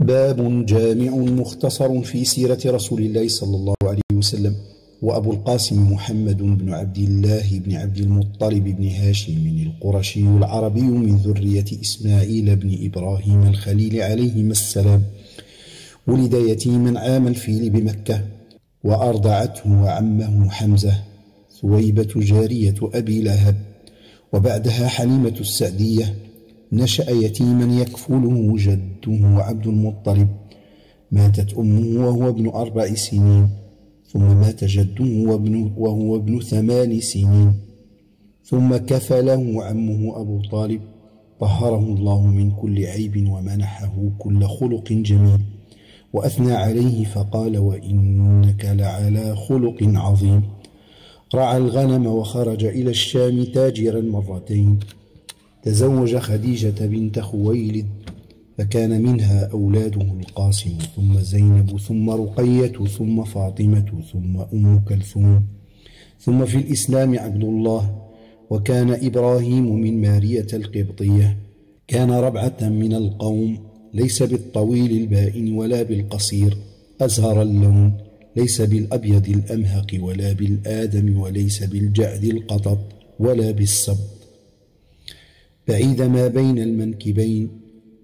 باب جامع مختصر في سيرة رسول الله صلى الله عليه وسلم وأبو القاسم محمد بن عبد الله بن عبد المطلب بن هاشم القرشي العربي من ذرية إسماعيل بن إبراهيم الخليل عليهما السلام ولد يتيما عام الفيل بمكة وأرضعته وعمه حمزة ثويبة جارية أبي لهب وبعدها حليمة السعدية نشأ يتيما يكفله جده عبد المطلب ماتت أمه وهو ابن أربع سنين ثم مات جده وابنه وهو ابن ثمان سنين ثم كفله عمه أبو طالب طهره الله من كل عيب ومنحه كل خلق جميل وأثنى عليه فقال وإنك لعلى خلق عظيم رعى الغنم وخرج إلى الشام تاجرا مرتين تزوج خديجة بنت خويلد فكان منها أولاده القاسم ثم زينب ثم رقية ثم فاطمة ثم أم كلثوم ثم في الإسلام عبد الله وكان إبراهيم من مارية القبطية كان ربعة من القوم ليس بالطويل البائن ولا بالقصير أزهر اللون ليس بالأبيض الأمهق ولا بالآدم وليس بالجعد القطط ولا بالصب بعيد ما بين المنكبين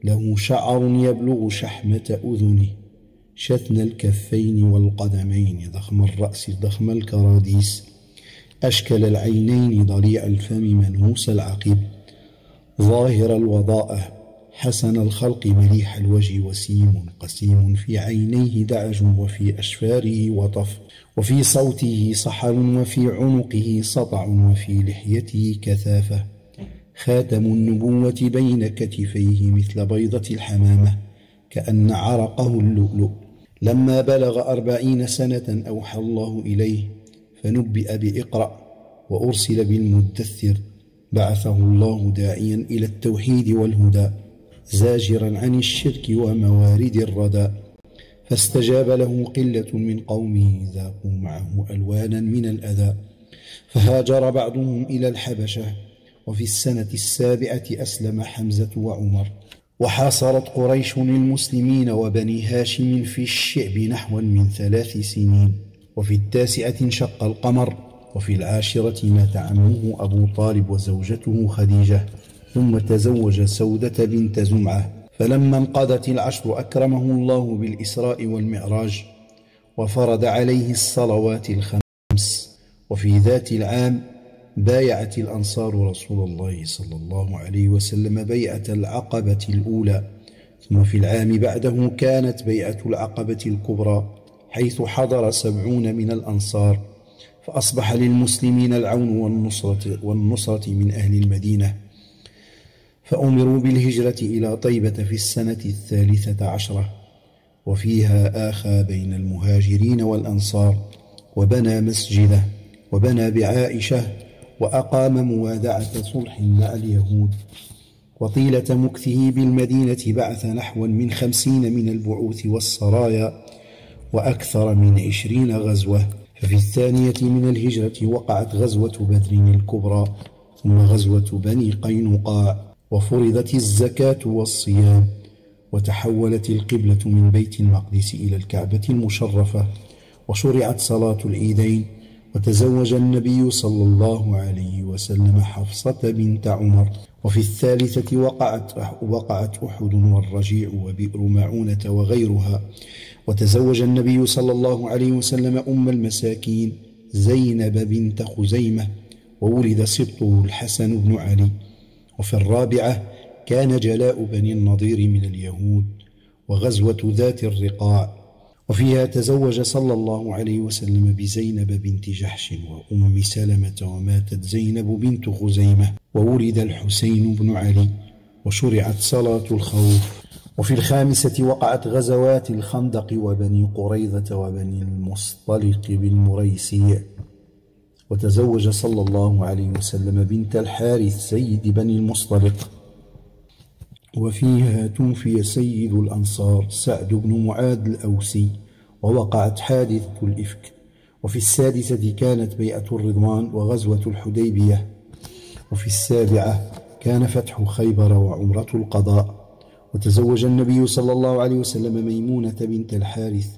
له شعر يبلغ شحمة أذنه شثن الكفين والقدمين ضخم الرأس ضخم الكراديس أشكل العينين ضليع الفم منهوس العقب ظاهر الوضاءة حسن الخلق مليح الوجه وسيم قسيم في عينيه دعج وفي أشفاره وطف وفي صوته صحل وفي عنقه سطع وفي لحيته كثافة خاتم النبوة بين كتفيه مثل بيضة الحمامة كأن عرقه اللؤلؤ لما بلغ أربعين سنة أوحى الله إليه فنبئ بإقرأ وأرسل بالمدثر بعثه الله داعيا إلى التوحيد والهدى زاجرا عن الشرك وموارد الردى فاستجاب له قلة من قومه ذاقوا معه ألوانا من الأذى فهاجر بعضهم إلى الحبشة وفي السنة السابعة أسلم حمزة وعمر وحاصرت قريش المسلمين وبني هاشم في الشعب نحوا من ثلاث سنين وفي التاسعة انشق القمر وفي العاشرة مات عمه أبو طالب وزوجته خديجة ثم تزوج سودة بنت زمعة فلما انقضت العشر أكرمه الله بالإسراء والمعراج وفرض عليه الصلوات الخمس وفي ذات العام بايعت الأنصار رسول الله صلى الله عليه وسلم بيعة العقبة الأولى ثم في العام بعده كانت بيعة العقبة الكبرى حيث حضر سبعون من الأنصار فأصبح للمسلمين العون والنصرة, والنصرة من أهل المدينة فأمروا بالهجرة إلى طيبة في السنة الثالثة عشرة وفيها آخى بين المهاجرين والأنصار وبنى مسجده وبنى بعائشة وأقام موادعة صلح مع اليهود وطيلة مكثه بالمدينة بعث نحوا من خمسين من البعوث والسرايا وأكثر من عشرين غزوة ففي الثانية من الهجرة وقعت غزوة بدر الكبرى ثم غزوة بني قينقاع وفرضت الزكاة والصيام وتحولت القبلة من بيت المقدس إلى الكعبة المشرفة وشرعت صلاة العيدين وتزوج النبي صلى الله عليه وسلم حفصة بنت عمر وفي الثالثة وقعت وقعت أحد والرجيع وبئر معونة وغيرها وتزوج النبي صلى الله عليه وسلم أم المساكين زينب بنت خزيمة وولد سبطه الحسن بن علي وفي الرابعة كان جلاء بني النضير من اليهود وغزوة ذات الرقاع وفيها تزوج صلى الله عليه وسلم بزينب بنت جحش وأم سلمة وماتت زينب بنت خزيمة وولد الحسين بن علي وشرعت صلاة الخوف وفي الخامسة وقعت غزوات الخندق وبني قريظة وبني المصطلق بالمريسي وتزوج صلى الله عليه وسلم بنت الحارث سيد بني المصطلق وفيها توفي سيد الأنصار سعد بن معاذ الأوسي ووقعت حادثة الإفك وفي السادسة كانت بيئة الرضوان وغزوة الحديبية وفي السابعة كان فتح خيبر وعمرة القضاء وتزوج النبي صلى الله عليه وسلم ميمونة بنت الحارث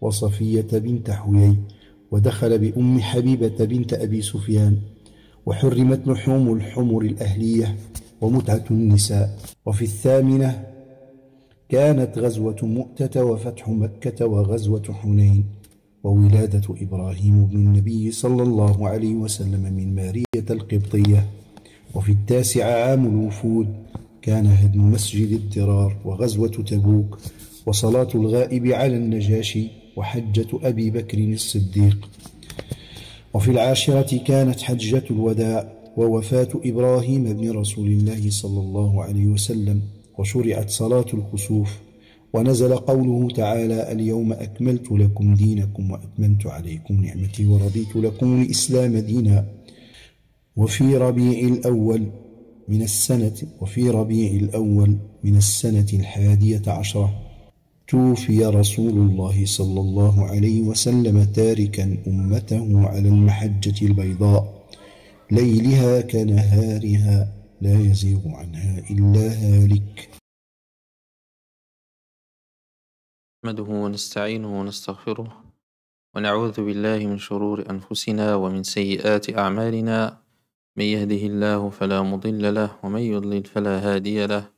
وصفية بنت حيي ودخل بأم حبيبة بنت أبي سفيان وحرمت لحوم الحمر الأهلية ومتعة النساء وفي الثامنة كانت غزوة مؤتة وفتح مكة وغزوة حنين وولادة إبراهيم بن النبي صلى الله عليه وسلم من مارية القبطية وفي التاسعة عام الوفود كان هدم مسجد الدرار وغزوة تبوك وصلاة الغائب على النجاشي وحجة أبي بكر الصديق وفي العاشرة كانت حجة الوداع ووفاة إبراهيم بن رسول الله صلى الله عليه وسلم وشرعت صلاة الكسوف ونزل قوله تعالى اليوم أكملت لكم دينكم وأتممت عليكم نعمتي ورضيت لكم الإسلام دينا وفي ربيع الأول من السنة وفي ربيع الأول من السنة الحادية عشرة توفي رسول الله صلى الله عليه وسلم تاركا أمته على المحجة البيضاء ليلها كنهارها لا يزيغ عنها إلا هالك نحمده ونستعينه ونستغفره ونعوذ بالله من شرور أنفسنا ومن سيئات أعمالنا من يهده الله فلا مضل له ومن يضلل فلا هادي له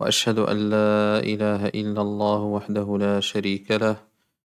وأشهد أن لا إله إلا الله وحده لا شريك له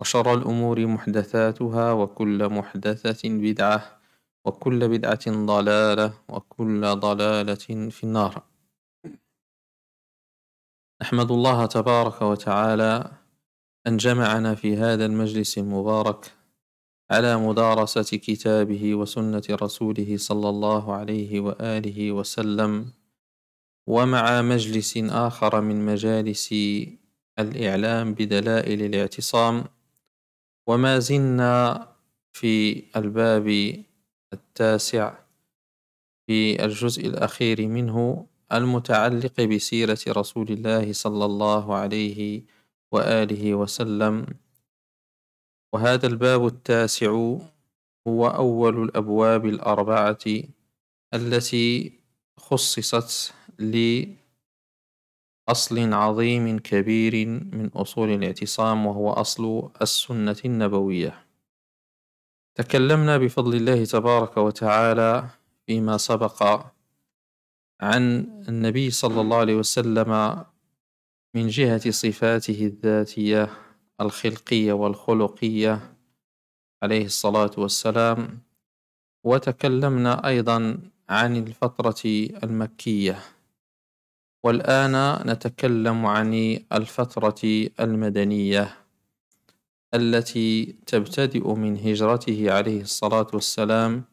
وشر الأمور محدثاتها وكل محدثة بدعة وكل بدعة ضلالة وكل ضلالة في النار نحمد الله تبارك وتعالى أن جمعنا في هذا المجلس المبارك على مدارسة كتابه وسنة رسوله صلى الله عليه وآله وسلم ومع مجلس آخر من مجالس الإعلام بدلائل الاعتصام وما زلنا في الباب التاسع في الجزء الأخير منه المتعلق بسيرة رسول الله صلى الله عليه وآله وسلم وهذا الباب التاسع هو أول الأبواب الأربعة التي خصصت للرسول أصل عظيم كبير من أصول الاعتصام وهو أصل السنة النبوية تكلمنا بفضل الله تبارك وتعالى فيما سبق عن النبي صلى الله عليه وسلم من جهة صفاته الذاتية الخلقية والخلقية عليه الصلاة والسلام وتكلمنا أيضا عن الفترة المكية والآن نتكلم عن الفترة المدنية التي تبتدئ من هجرته عليه الصلاة والسلام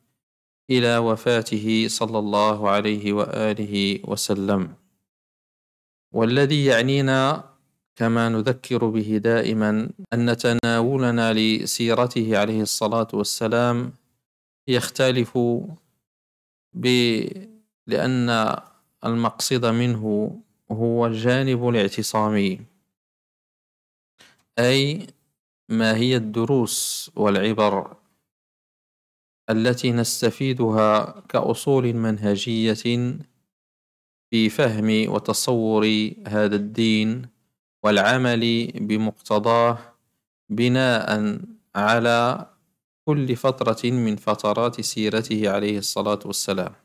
إلى وفاته صلى الله عليه وآله وسلم والذي يعنينا كما نذكر به دائما أن تناولنا لسيرته عليه الصلاة والسلام يختلف ب... لأن المقصد منه هو الجانب الاعتصامي أي ما هي الدروس والعبر التي نستفيدها كأصول منهجية في فهم وتصور هذا الدين والعمل بمقتضاه بناء على كل فترة من فترات سيرته عليه الصلاة والسلام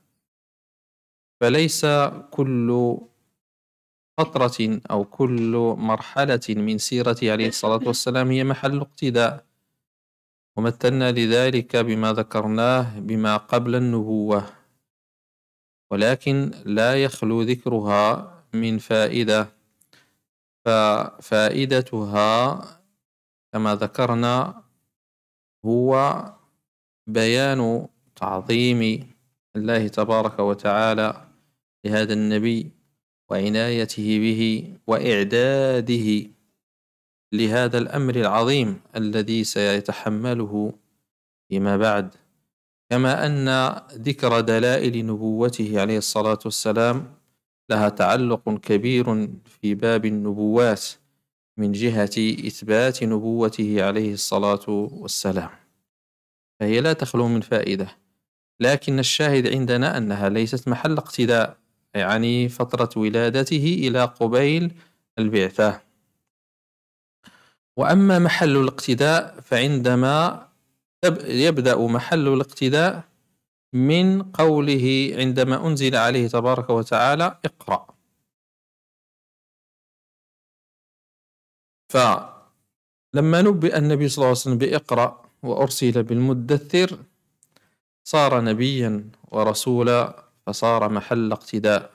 فليس كل فترة أو كل مرحلة من سيرته عليه الصلاة والسلام هي محل اقتداء ومثلنا لذلك بما ذكرناه بما قبل النبوة ولكن لا يخلو ذكرها من فائدة ففائدتها كما ذكرنا هو بيان تعظيم الله تبارك وتعالى لهذا النبي وعنايته به وإعداده لهذا الأمر العظيم الذي سيتحمله فيما بعد كما أن ذكر دلائل نبوته عليه الصلاة والسلام لها تعلق كبير في باب النبوات من جهة إثبات نبوته عليه الصلاة والسلام فهي لا تخلو من فائدة لكن الشاهد عندنا أنها ليست محل اقتداء يعني فترة ولادته إلى قبيل البعثة وأما محل الاقتداء فعندما يبدأ محل الاقتداء من قوله عندما أنزل عليه تبارك وتعالى اقرأ فلما نبئ النبي صلى الله عليه وسلم بإقرأ وأرسل بالمدثر صار نبيا ورسولا فصار محل اقتداء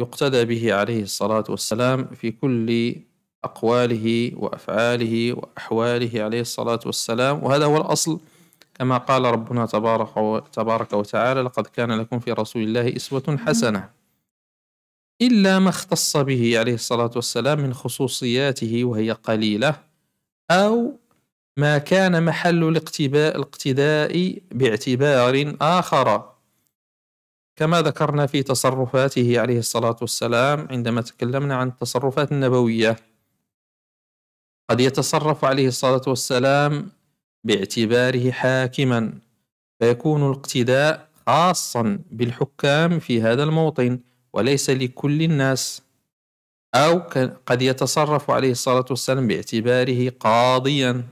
يقتدى به عليه الصلاة والسلام في كل أقواله وأفعاله وأحواله عليه الصلاة والسلام وهذا هو الأصل كما قال ربنا تبارك تبارك وتعالى لقد كان لكم في رسول الله أسوة حسنة إلا ما اختص به عليه الصلاة والسلام من خصوصياته وهي قليلة أو ما كان محل الاقتداء باعتبار آخر كما ذكرنا في تصرفاته عليه الصلاة والسلام عندما تكلمنا عن التصرفات النبوية قد يتصرف عليه الصلاة والسلام باعتباره حاكما فيكون الاقتداء خاصا بالحكام في هذا الموطن وليس لكل الناس أو قد يتصرف عليه الصلاة والسلام باعتباره قاضيا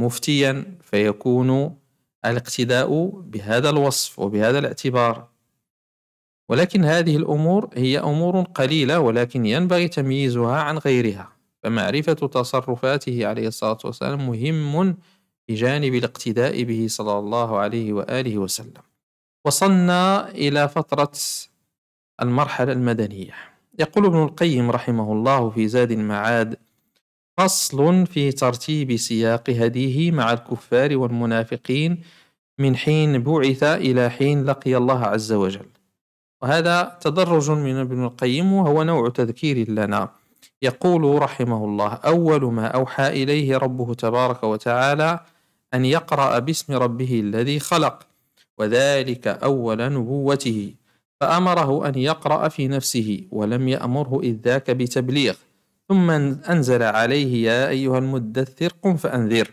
مفتيا فيكون الاقتداء بهذا الوصف وبهذا الاعتبار ولكن هذه الأمور هي أمور قليلة ولكن ينبغي تمييزها عن غيرها فمعرفة تصرفاته عليه الصلاة والسلام مهم بجانب الاقتداء به صلى الله عليه وآله وسلم وصلنا إلى فترة المرحلة المدنية يقول ابن القيم رحمه الله في زاد المعاد فصل في ترتيب سياق هديه مع الكفار والمنافقين من حين بعث إلى حين لقي الله عز وجل وهذا تدرج من ابن القيم وهو نوع تذكير لنا يقول رحمه الله أول ما أوحى إليه ربه تبارك وتعالى أن يقرأ باسم ربه الذي خلق وذلك أول نبوته فأمره أن يقرأ في نفسه ولم يأمره إذ ذاك بتبليغ ثم أنزل عليه يا أيها المدثر قم فأنذر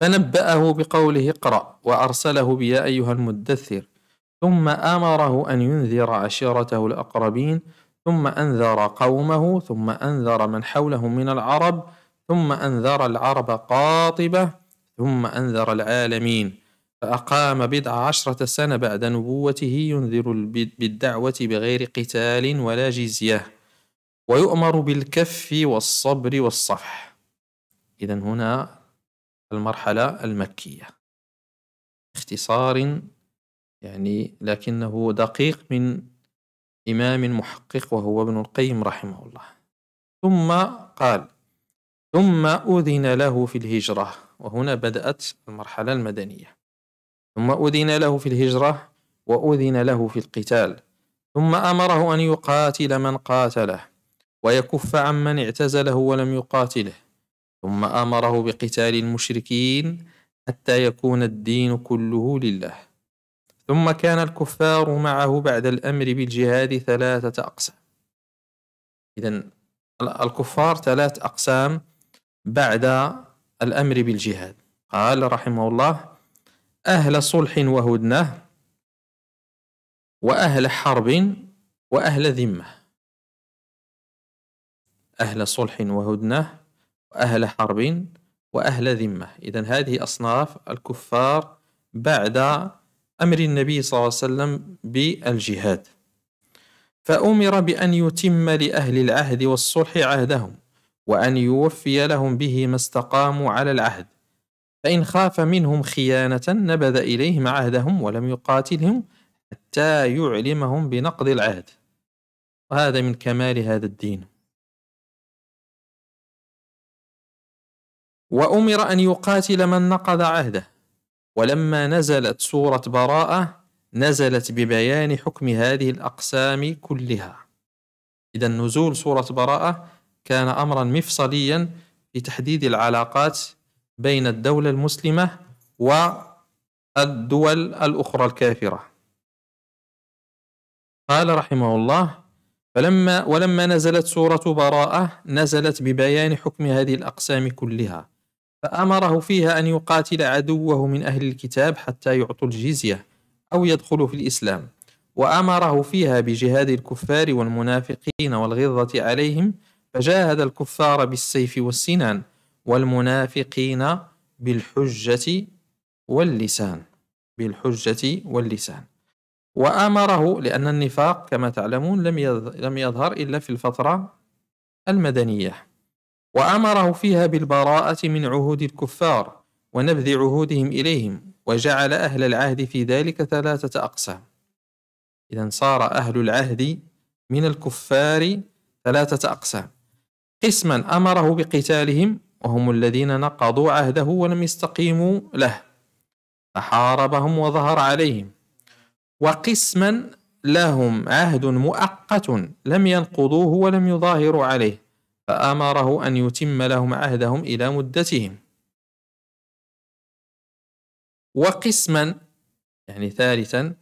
فنبأه بقوله اقرأ وأرسله بيا أيها المدثر ثم امره ان ينذر عشيرته الاقربين ثم انذر قومه ثم انذر من حوله من العرب ثم انذر العرب قاطبه ثم انذر العالمين فاقام بضع عشره سنه بعد نبوته ينذر بالدعوه بغير قتال ولا جزيه ويؤمر بالكف والصبر والصفح اذا هنا المرحله المكيه اختصار يعني لكنه دقيق من إمام محقق وهو ابن القيم رحمه الله ثم قال ثم أذن له في الهجرة وهنا بدأت المرحلة المدنية ثم أذن له في الهجرة وأذن له في القتال ثم أمره أن يقاتل من قاتله ويكف عن من اعتزله ولم يقاتله ثم أمره بقتال المشركين حتى يكون الدين كله لله ثم كان الكفار معه بعد الأمر بالجهاد ثلاثة أقسام إذا الكفار ثلاث أقسام بعد الأمر بالجهاد قال رحمه الله أهل صلح وهدنة وأهل حرب وأهل ذمة أهل صلح وهدنة وأهل حرب وأهل ذمة إذا هذه أصناف الكفار بعد أمر النبي صلى الله عليه وسلم بالجهاد فأمر بأن يتم لأهل العهد والصلح عهدهم وأن يوفي لهم به ما استقاموا على العهد فإن خاف منهم خيانة نبذ إليهم عهدهم ولم يقاتلهم حتى يعلمهم بنقض العهد وهذا من كمال هذا الدين وأمر أن يقاتل من نقض عهده ولما نزلت سورة براءة نزلت ببيان حكم هذه الأقسام كلها إذا نزول سورة براءة كان أمرا مفصليا في تحديد العلاقات بين الدولة المسلمة والدول الأخرى الكافرة قال رحمه الله فلما ولما نزلت سورة براءة نزلت ببيان حكم هذه الأقسام كلها فأمره فيها أن يقاتل عدوه من أهل الكتاب حتى يعطوا الجزية أو يدخلوا في الإسلام وأمره فيها بجهاد الكفار والمنافقين والغضة عليهم فجاهد الكفار بالسيف والسنان والمنافقين بالحجة واللسان بالحجة واللسان وأمره لأن النفاق كما تعلمون لم يظهر إلا في الفترة المدنية وامره فيها بالبراءه من عهود الكفار ونبذ عهودهم اليهم وجعل اهل العهد في ذلك ثلاثه اقسام اذا صار اهل العهد من الكفار ثلاثه اقسام قسما امره بقتالهم وهم الذين نقضوا عهده ولم يستقيموا له فحاربهم وظهر عليهم وقسما لهم عهد مؤقت لم ينقضوه ولم يظاهروا عليه فأمره أن يتم لهم عهدهم إلى مدتهم وقسما يعني ثالثا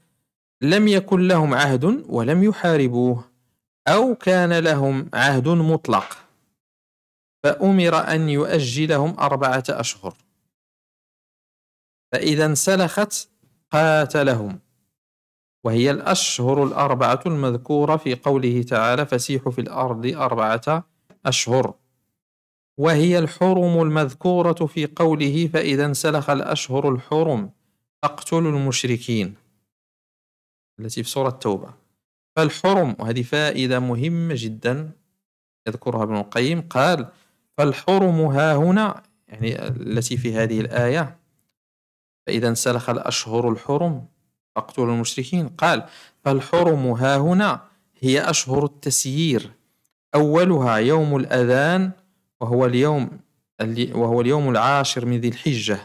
لم يكن لهم عهد ولم يحاربوه أو كان لهم عهد مطلق فأمر أن يؤجلهم أربعة أشهر فإذا انسلخت قاتلهم وهي الأشهر الأربعة المذكورة في قوله تعالى فسيحوا في الأرض أربعة أشهر وهي الحرم المذكورة في قوله فإذا انسلخ الأشهر الحرم فاقتلوا المشركين التي في سورة التوبة فالحرم وهذه فائدة مهمة جدا يذكرها ابن القيم قال فالحرم ها هنا يعني التي في هذه الآية فإذا انسلخ الأشهر الحرم فاقتلوا المشركين قال فالحرم ها هنا هي أشهر التسيير أولها يوم الأذان وهو اليوم وهو اليوم العاشر من ذي الحجة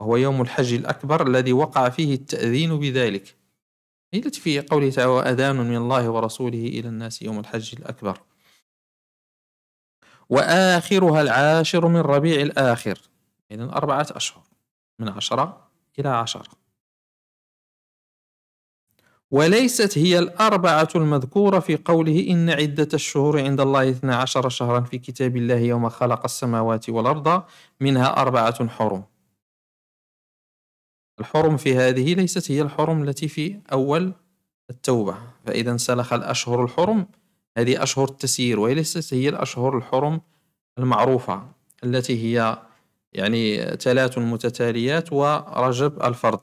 وهو يوم الحج الأكبر الذي وقع فيه التأذين بذلك هي التي في قوله تعالى وأذان من الله ورسوله إلى الناس يوم الحج الأكبر وآخرها العاشر من ربيع الآخر إذن أربعة أشهر من عشرة إلى عشرة وليست هي الأربعة المذكورة في قوله إن عدة الشهور عند الله اثنا عشر شهرا في كتاب الله يوم خلق السماوات والأرض منها أربعة حرم الحرم في هذه ليست هي الحرم التي في أول التوبة فإذا انسلخ الأشهر الحرم هذه أشهر التسيير وليست هي الأشهر الحرم المعروفة التي هي يعني ثلاث متتاليات ورجب الفرض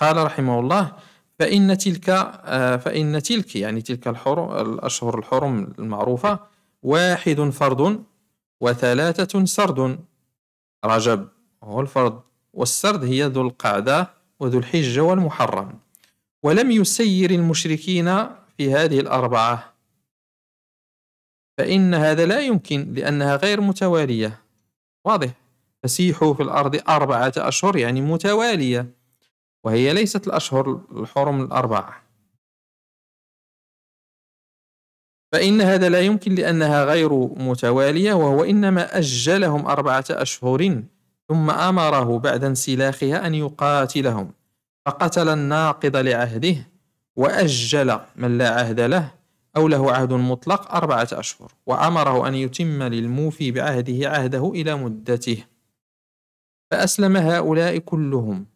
قال رحمه الله فإن تلك آه، فإن تلك يعني تلك الحرم الأشهر الحرم المعروفة واحد فرد وثلاثة سرد رجب هو الفرد والسرد هي ذو القعدة وذو الحجة والمحرم ولم يسير المشركين في هذه الأربعة فإن هذا لا يمكن لأنها غير متوالية واضح فسيحوا في الأرض أربعة أشهر يعني متوالية وهي ليست الأشهر الحرم الأربعة فإن هذا لا يمكن لأنها غير متوالية وهو إنما أجلهم أربعة أشهر ثم أمره بعد انسلاخها أن يقاتلهم فقتل الناقض لعهده وأجل من لا عهد له أو له عهد مطلق أربعة أشهر وأمره أن يتم للموفي بعهده عهده إلى مدته فأسلم هؤلاء كلهم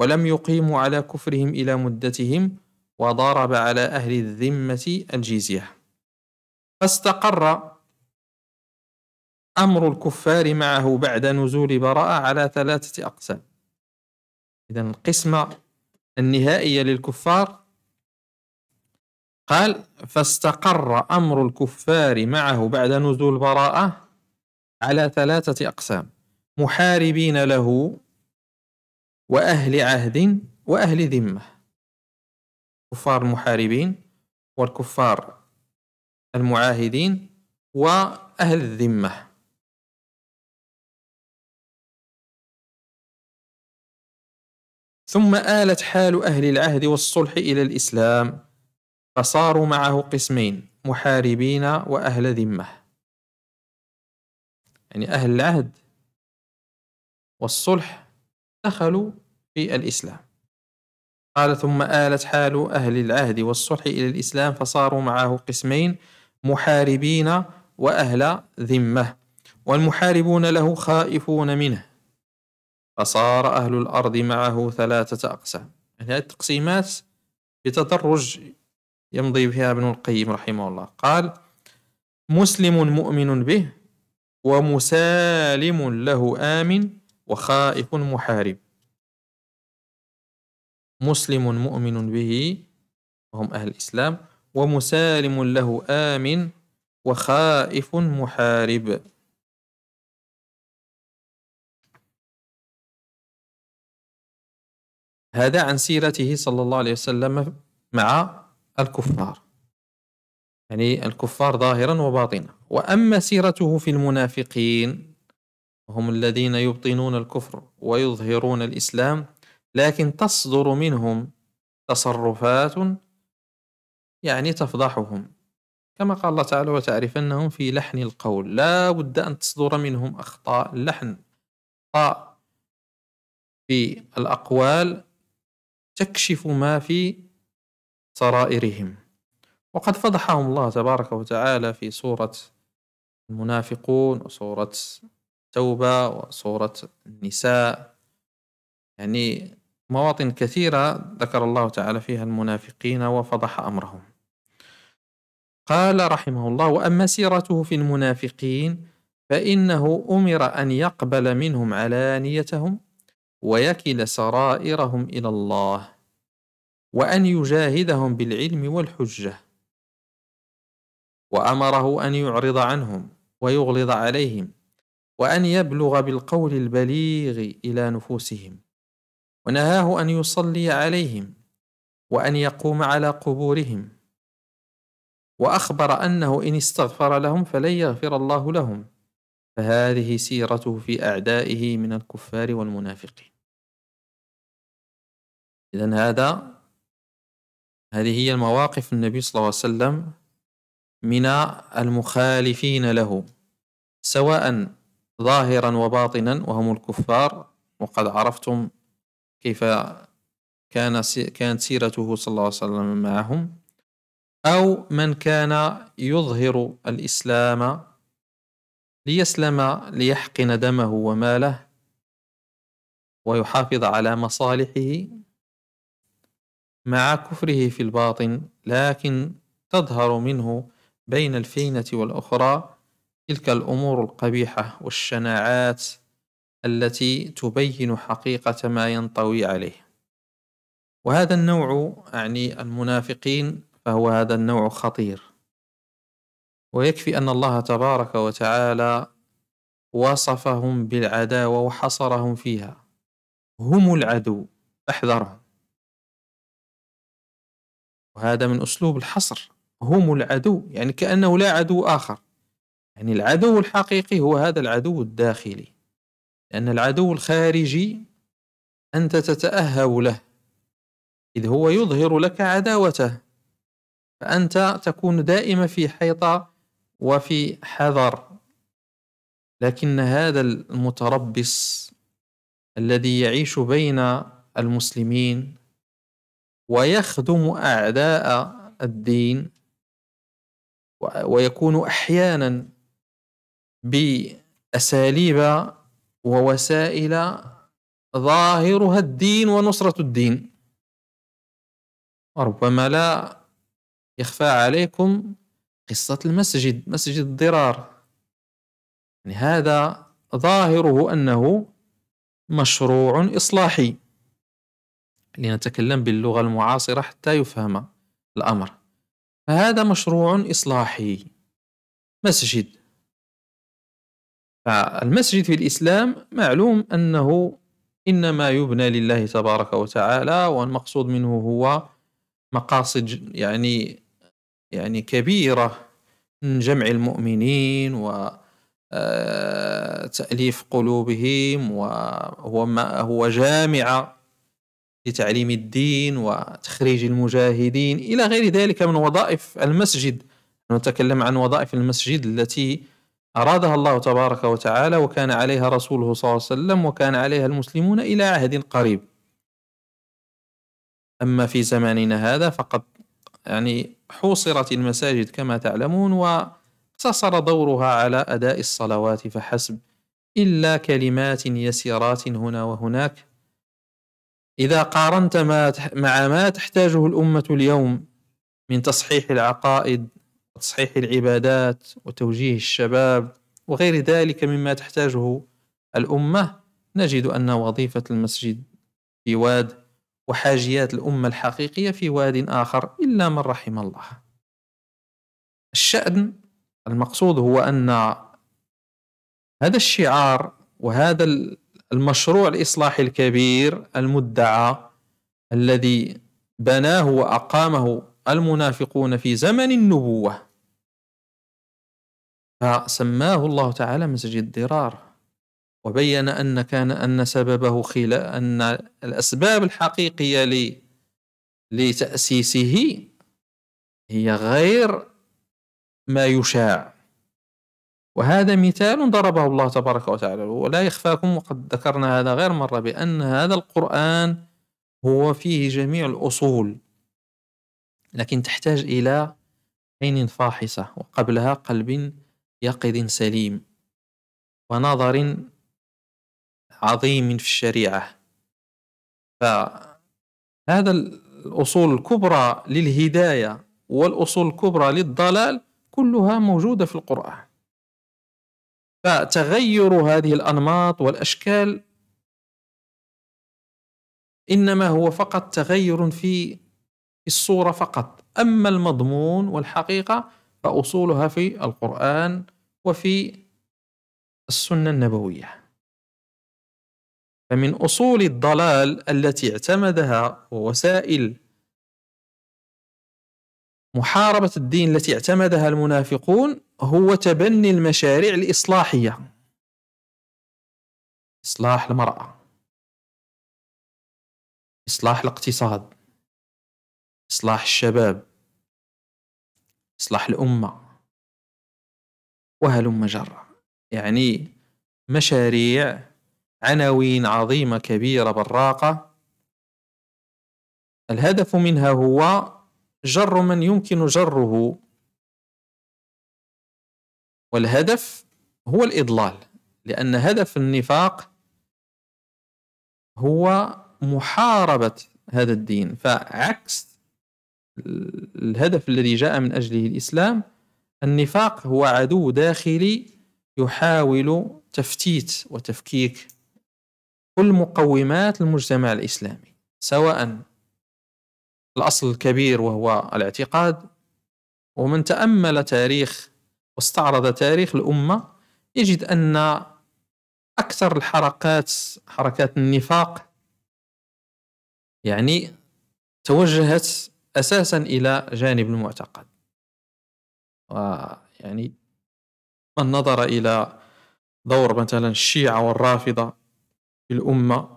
ولم يقيموا على كفرهم إلى مدتهم وضرب على أهل الذمة الجزية فاستقر أمر الكفار معه بعد نزول براءة على ثلاثة أقسام إذا القسمة النهائية للكفار قال فاستقر أمر الكفار معه بعد نزول براءة على ثلاثة أقسام محاربين له وأهل عهد وأهل ذمة كفار المحاربين والكفار المعاهدين وأهل الذمة ثم آلت حال أهل العهد والصلح إلى الإسلام فصاروا معه قسمين محاربين وأهل ذمة يعني أهل العهد والصلح دخلوا في الإسلام قال ثم آلت حال أهل العهد والصلح إلى الإسلام فصاروا معه قسمين محاربين وأهل ذمة والمحاربون له خائفون منه فصار أهل الأرض معه ثلاثة أقسام يعني هذه التقسيمات بتدرج يمضي بها ابن القيم رحمه الله قال مسلم مؤمن به ومسالم له آمن وخائف محارب مسلم مؤمن به وهم أهل الإسلام ومسالم له آمن وخائف محارب هذا عن سيرته صلى الله عليه وسلم مع الكفار يعني الكفار ظاهرا وباطنا وأما سيرته في المنافقين وهم الذين يبطنون الكفر ويظهرون الإسلام لكن تصدر منهم تصرفات يعني تفضحهم كما قال الله تعالى وتعرفنهم في لحن القول لا بد أن تصدر منهم أخطاء اللحن أخطاء في الأقوال تكشف ما في سرائرهم وقد فضحهم الله تبارك وتعالى في سورة المنافقون وسورة التوبة وصورة النساء يعني مواطن كثيرة ذكر الله تعالى فيها المنافقين وفضح أمرهم قال رحمه الله وأما سيرته في المنافقين فإنه أمر أن يقبل منهم علانيتهم ويكل سرائرهم إلى الله وأن يجاهدهم بالعلم والحجة وأمره أن يعرض عنهم ويغلظ عليهم وأن يبلغ بالقول البليغ إلى نفوسهم ونهاه أن يصلي عليهم وأن يقوم على قبورهم وأخبر أنه إن استغفر لهم فلن يغفر الله لهم فهذه سيرته في أعدائه من الكفار والمنافقين إذا هذا هذه هي المواقف النبي صلى الله عليه وسلم من المخالفين له سواء ظاهرا وباطنا وهم الكفار وقد عرفتم كيف كان كانت سيرته صلى الله عليه وسلم معهم أو من كان يظهر الإسلام ليسلم ليحقن دمه وماله ويحافظ على مصالحه مع كفره في الباطن لكن تظهر منه بين الفينة والأخرى تلك الامور القبيحه والشناعات التي تبين حقيقه ما ينطوي عليه وهذا النوع يعني المنافقين فهو هذا النوع خطير ويكفي ان الله تبارك وتعالى وصفهم بالعداوه وحصرهم فيها هم العدو احذرهم وهذا من اسلوب الحصر هم العدو يعني كانه لا عدو اخر يعني العدو الحقيقي هو هذا العدو الداخلي لأن العدو الخارجي أنت تتأهب له إذ هو يظهر لك عداوته فأنت تكون دائما في حيطة وفي حذر لكن هذا المتربص الذي يعيش بين المسلمين ويخدم أعداء الدين ويكون أحيانا باساليب ووسائل ظاهرها الدين ونصره الدين ربما لا يخفى عليكم قصه المسجد مسجد الضرار يعني هذا ظاهره انه مشروع اصلاحي لنتكلم باللغه المعاصره حتى يفهم الامر فهذا مشروع اصلاحي مسجد فالمسجد في الإسلام معلوم أنه إنما يبنى لله تبارك وتعالى والمقصود منه هو مقاصد يعني يعني كبيرة من جمع المؤمنين و آه، تأليف قلوبهم وهو ما هو جامعة لتعليم الدين وتخريج المجاهدين إلى غير ذلك من وظائف المسجد نتكلم عن وظائف المسجد التي أرادها الله تبارك وتعالى وكان عليها رسوله صلى الله عليه وسلم وكان عليها المسلمون إلى عهد قريب أما في زماننا هذا فقد يعني حوصرت المساجد كما تعلمون واقتصر دورها على أداء الصلوات فحسب إلا كلمات يسيرات هنا وهناك إذا قارنت ما مع ما تحتاجه الأمة اليوم من تصحيح العقائد وتصحيح العبادات وتوجيه الشباب وغير ذلك مما تحتاجه الأمة نجد أن وظيفة المسجد في واد وحاجيات الأمة الحقيقية في واد آخر إلا من رحم الله الشأن المقصود هو أن هذا الشعار وهذا المشروع الإصلاحي الكبير المدعى الذي بناه وأقامه المنافقون في زمن النبوة فسماه الله تعالى مسجد ضرار وبين أن كان أن سببه خلا أن الأسباب الحقيقية لي لتأسيسه هي غير ما يشاع وهذا مثال ضربه الله تبارك وتعالى ولا يخفاكم وقد ذكرنا هذا غير مرة بأن هذا القرآن هو فيه جميع الأصول لكن تحتاج إلى عين فاحصة وقبلها قلب يقظ سليم ونظر عظيم في الشريعة فهذا الأصول الكبرى للهداية والأصول الكبرى للضلال كلها موجودة في القرآن فتغير هذه الأنماط والأشكال إنما هو فقط تغير في الصورة فقط أما المضمون والحقيقة فأصولها في القرآن وفي السنة النبوية فمن أصول الضلال التي اعتمدها ووسائل محاربة الدين التي اعتمدها المنافقون هو تبني المشاريع الإصلاحية إصلاح المرأة إصلاح الاقتصاد إصلاح الشباب إصلاح الأمة وهلم جرا يعني مشاريع عناوين عظيمة كبيرة براقة الهدف منها هو جر من يمكن جره والهدف هو الإضلال لأن هدف النفاق هو محاربة هذا الدين فعكس الهدف الذي جاء من أجله الإسلام النفاق هو عدو داخلي يحاول تفتيت وتفكيك كل مقومات المجتمع الإسلامي سواء الأصل الكبير وهو الاعتقاد ومن تأمل تاريخ واستعرض تاريخ الأمة يجد أن أكثر الحركات حركات النفاق يعني توجهت اساسا الى جانب المعتقد يعني من نظر الى دور مثلا الشيعة والرافضة في الأمة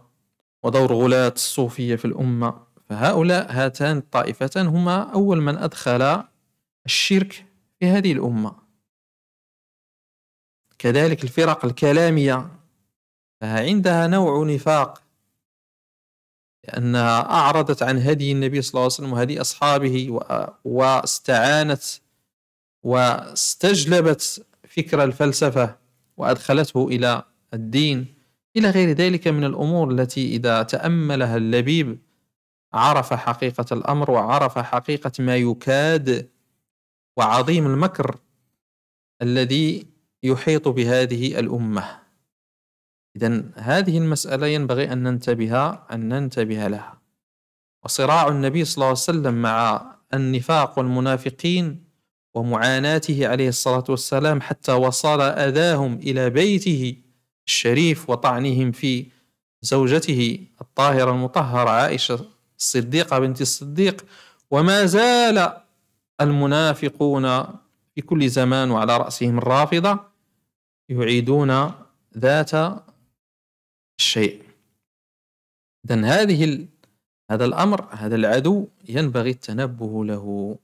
ودور غلاة الصوفية في الأمة فهؤلاء هاتان الطائفتان هما أول من أدخل الشرك في هذه الأمة كذلك الفرق الكلامية فها عندها نوع نفاق لأنها أعرضت عن هدي النبي صلى الله عليه وسلم وهدي أصحابه واستعانت واستجلبت فكر الفلسفة وأدخلته إلى الدين إلى غير ذلك من الأمور التي إذا تأملها اللبيب عرف حقيقة الأمر وعرف حقيقة ما يكاد وعظيم المكر الذي يحيط بهذه الامه إذا هذه المسألة ينبغي أن ننتبه أن ننتبه لها وصراع النبي صلى الله عليه وسلم مع النفاق والمنافقين ومعاناته عليه الصلاة والسلام حتى وصل أذاهم إلى بيته الشريف وطعنهم في زوجته الطاهرة المطهرة عائشة الصديقة بنت الصديق وما زال المنافقون في كل زمان وعلى رأسهم الرافضة يعيدون ذات الشيء إذا هذه هذا الأمر هذا العدو ينبغي التنبه له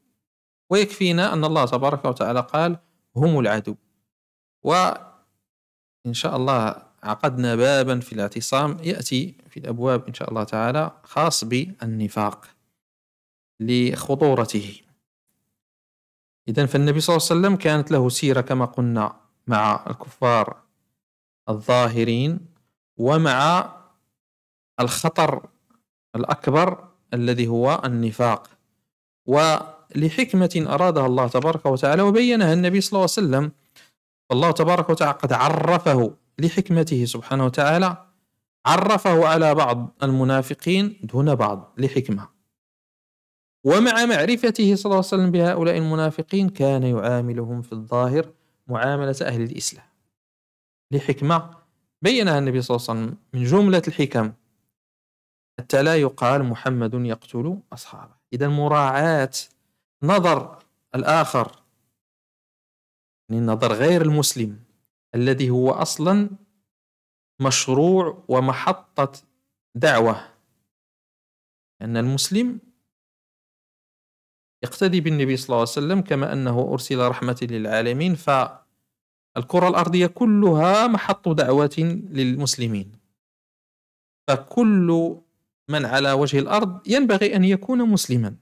ويكفينا أن الله تبارك وتعالى قال هم العدو وإن شاء الله عقدنا بابا في الاعتصام يأتي في الأبواب إن شاء الله تعالى خاص بالنفاق لخطورته إذا فالنبي صلى الله عليه وسلم كانت له سيرة كما قلنا مع الكفار الظاهرين ومع الخطر الأكبر الذي هو النفاق ولحكمة أرادها الله تبارك وتعالى وبينها النبي صلى الله عليه وسلم الله تبارك وتعالى قد عرفه لحكمته سبحانه وتعالى عرفه على بعض المنافقين دون بعض لحكمة ومع معرفته صلى الله عليه وسلم بهؤلاء المنافقين كان يعاملهم في الظاهر معاملة أهل الإسلام لحكمة بينها النبي صلى الله عليه وسلم من جملة الحكم حتى لا يقال محمد يقتل أصحابه إذا مراعاة نظر الآخر يعني نظر غير المسلم الذي هو أصلا مشروع ومحطة دعوة أن المسلم يقتدي بالنبي صلى الله عليه وسلم كما أنه أرسل رحمة للعالمين ف الكرة الأرضية كلها محط دعوة للمسلمين فكل من على وجه الأرض ينبغي أن يكون مسلما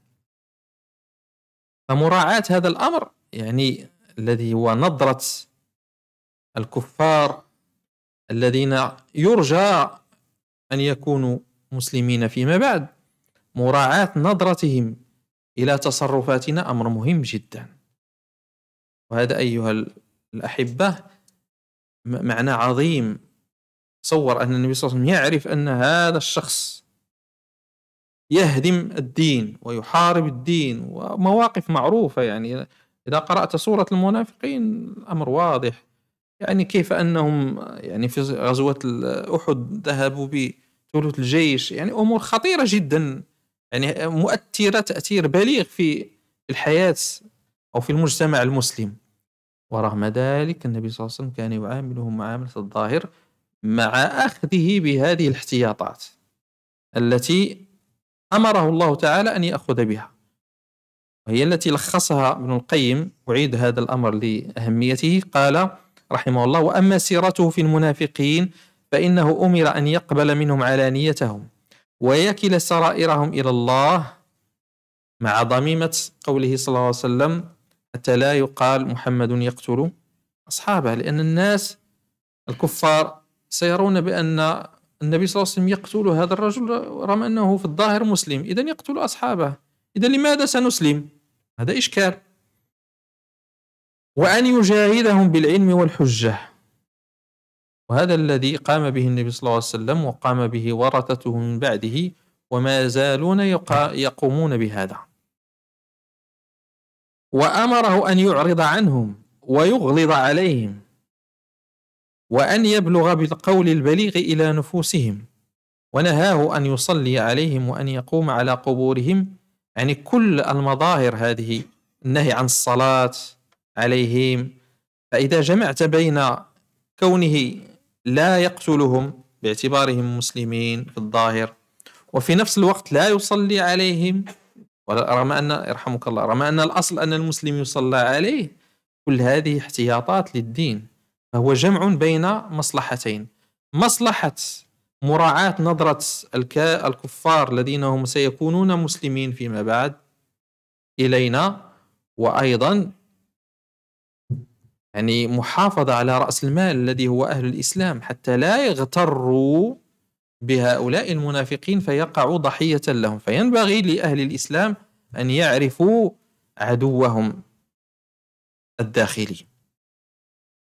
فمراعاة هذا الأمر يعني الذي هو نظرة الكفار الذين يرجى أن يكونوا مسلمين فيما بعد مراعاة نظرتهم إلى تصرفاتنا أمر مهم جدا وهذا أيها الأحبة معنى عظيم تصور أن النبي صلى الله عليه وسلم يعرف أن هذا الشخص يهدم الدين ويحارب الدين ومواقف معروفة يعني إذا قرأت سورة المنافقين الأمر واضح يعني كيف أنهم يعني في غزوة أحد ذهبوا بثلث الجيش يعني أمور خطيرة جدا يعني مؤثرة تأثير بليغ في الحياة أو في المجتمع المسلم ورغم ذلك النبي صلى الله عليه وسلم كان يعاملهم معاملة الظاهر مع أخذه بهذه الاحتياطات التي أمره الله تعالى أن يأخذ بها وهي التي لخصها ابن القيم أعيد هذا الأمر لأهميته قال رحمه الله وأما سيرته في المنافقين فإنه أمر أن يقبل منهم علانيتهم ويكل سرائرهم إلى الله مع ضميمة قوله صلى الله عليه وسلم حتى لا يقال محمد يقتل أصحابه لأن الناس الكفار سيرون بأن النبي صلى الله عليه وسلم يقتل هذا الرجل رغم أنه في الظاهر مسلم إذا يقتل أصحابه إذا لماذا سنسلم هذا إشكال وأن يجاهدهم بالعلم والحجة وهذا الذي قام به النبي صلى الله عليه وسلم وقام به ورثته من بعده وما زالون يقومون بهذا وامره ان يعرض عنهم ويغلظ عليهم وان يبلغ بالقول البليغ الى نفوسهم ونهاه ان يصلي عليهم وان يقوم على قبورهم يعني كل المظاهر هذه النهي عن الصلاه عليهم فاذا جمعت بين كونه لا يقتلهم باعتبارهم مسلمين في الظاهر وفي نفس الوقت لا يصلي عليهم ورغم ان يرحمك الله رغم ان الاصل ان المسلم يصلى عليه كل هذه احتياطات للدين فهو جمع بين مصلحتين مصلحه مراعاه نظره الكفار الذين هم سيكونون مسلمين فيما بعد الينا وايضا يعني محافظه على راس المال الذي هو اهل الاسلام حتى لا يغتروا بهؤلاء المنافقين فيقعوا ضحية لهم فينبغي لأهل الإسلام أن يعرفوا عدوهم الداخلي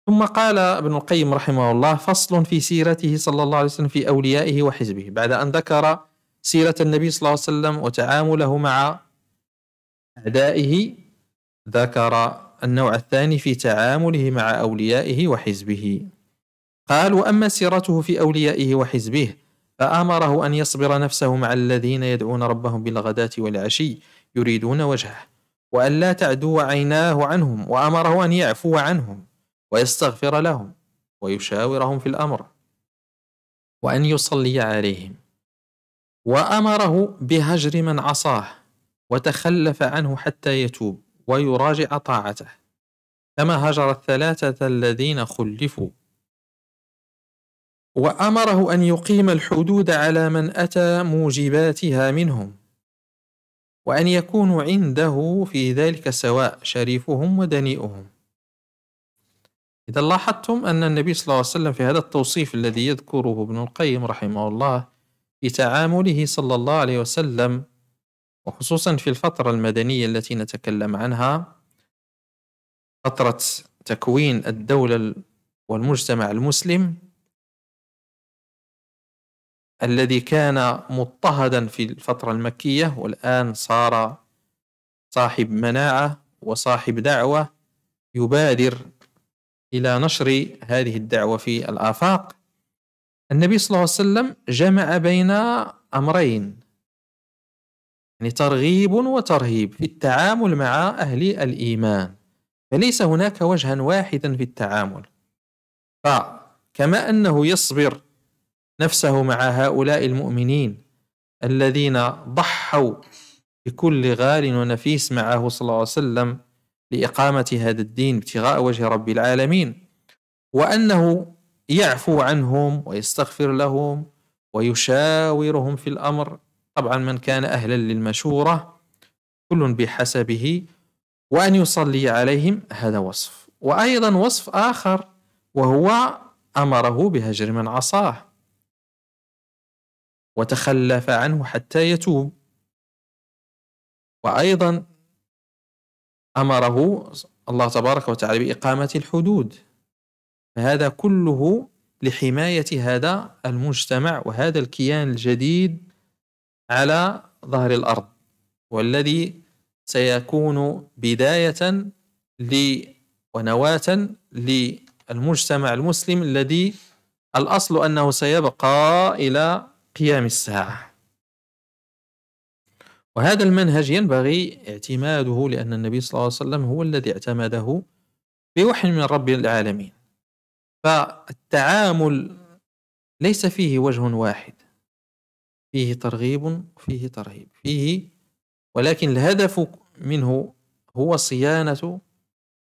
ثم قال ابن القيم رحمه الله فصل في سيرته صلى الله عليه وسلم في أوليائه وحزبه بعد أن ذكر سيرة النبي صلى الله عليه وسلم وتعامله مع أعدائه ذكر النوع الثاني في تعامله مع أوليائه وحزبه قال وأما سيرته في أوليائه وحزبه فامره ان يصبر نفسه مع الذين يدعون ربهم بالغداه والعشي يريدون وجهه وان لا تعدو عيناه عنهم وامره ان يعفو عنهم ويستغفر لهم ويشاورهم في الامر وان يصلي عليهم وامره بهجر من عصاه وتخلف عنه حتى يتوب ويراجع طاعته كما هجر الثلاثه الذين خلفوا وامره ان يقيم الحدود على من اتى موجباتها منهم وان يكونوا عنده في ذلك سواء شريفهم ودنيئهم اذا لاحظتم ان النبي صلى الله عليه وسلم في هذا التوصيف الذي يذكره ابن القيم رحمه الله في تعامله صلى الله عليه وسلم وخصوصا في الفتره المدنيه التي نتكلم عنها فتره تكوين الدوله والمجتمع المسلم الذي كان مضطهدا في الفترة المكية والآن صار صاحب مناعة وصاحب دعوة يبادر إلى نشر هذه الدعوة في الآفاق النبي صلى الله عليه وسلم جمع بين أمرين يعني ترغيب وترهيب في التعامل مع أهل الإيمان فليس هناك وجها واحدا في التعامل فكما أنه يصبر نفسه مع هؤلاء المؤمنين الذين ضحوا بكل غال ونفيس معه صلى الله عليه وسلم لإقامة هذا الدين ابتغاء وجه رب العالمين وأنه يعفو عنهم ويستغفر لهم ويشاورهم في الأمر طبعا من كان أهلا للمشورة كل بحسبه وأن يصلي عليهم هذا وصف وأيضا وصف آخر وهو أمره بهجر من عصاه وتخلف عنه حتى يتوب وأيضا أمره الله تبارك وتعالى بإقامة الحدود فهذا كله لحماية هذا المجتمع وهذا الكيان الجديد على ظهر الأرض والذي سيكون بداية ل ونواة للمجتمع المسلم الذي الأصل أنه سيبقى إلى قيام الساعة وهذا المنهج ينبغي اعتماده لأن النبي صلى الله عليه وسلم هو الذي اعتمده بوحي من رب العالمين فالتعامل ليس فيه وجه واحد فيه ترغيب وفيه ترهيب فيه ولكن الهدف منه هو صيانة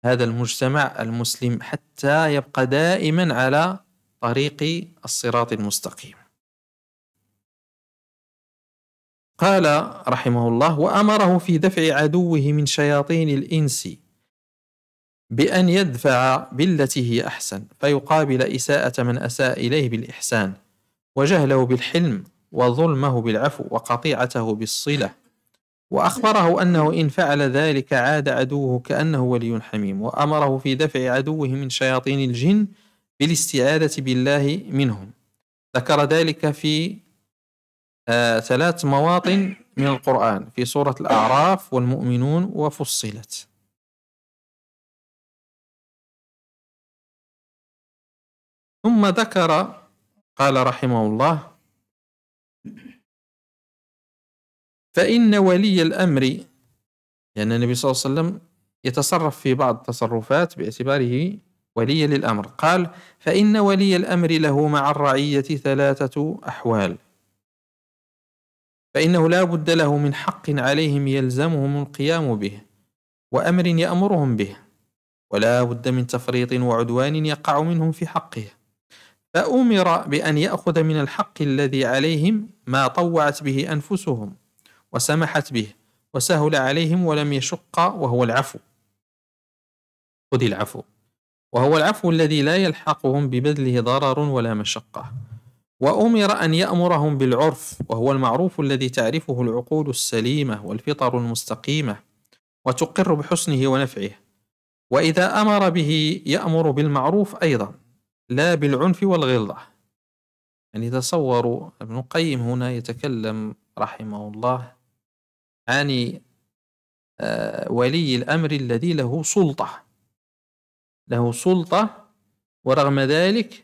هذا المجتمع المسلم حتى يبقى دائما على طريق الصراط المستقيم قال رحمه الله وأمره في دفع عدوه من شياطين الإنس بأن يدفع بالتي هي أحسن فيقابل إساءة من أساء إليه بالإحسان وجهله بالحلم وظلمه بالعفو وقطيعته بالصلة وأخبره أنه إن فعل ذلك عاد عدوه كأنه ولي حميم وأمره في دفع عدوه من شياطين الجن بالاستعاذة بالله منهم ذكر ذلك في آه ثلاث مواطن من القرآن في سورة الأعراف والمؤمنون وفصلت ثم ذكر قال رحمه الله فإن ولي الأمر يعني النبي صلى الله عليه وسلم يتصرف في بعض التصرفات باعتباره ولي للأمر قال فإن ولي الأمر له مع الرعية ثلاثة أحوال فإنه لا بد له من حق عليهم يلزمهم القيام به وأمر يأمرهم به ولا بد من تفريط وعدوان يقع منهم في حقه فأمر بأن يأخذ من الحق الذي عليهم ما طوعت به أنفسهم وسمحت به وسهل عليهم ولم يشق وهو العفو خذ العفو وهو العفو الذي لا يلحقهم ببذله ضرر ولا مشقة وأمر أن يأمرهم بالعرف وهو المعروف الذي تعرفه العقول السليمة والفطر المستقيمة وتقر بحسنه ونفعه وإذا أمر به يأمر بالمعروف أيضا لا بالعنف والغلظة يعني تصوروا ابن القيم هنا يتكلم رحمه الله عن آه، ولي الأمر الذي له سلطة له سلطة ورغم ذلك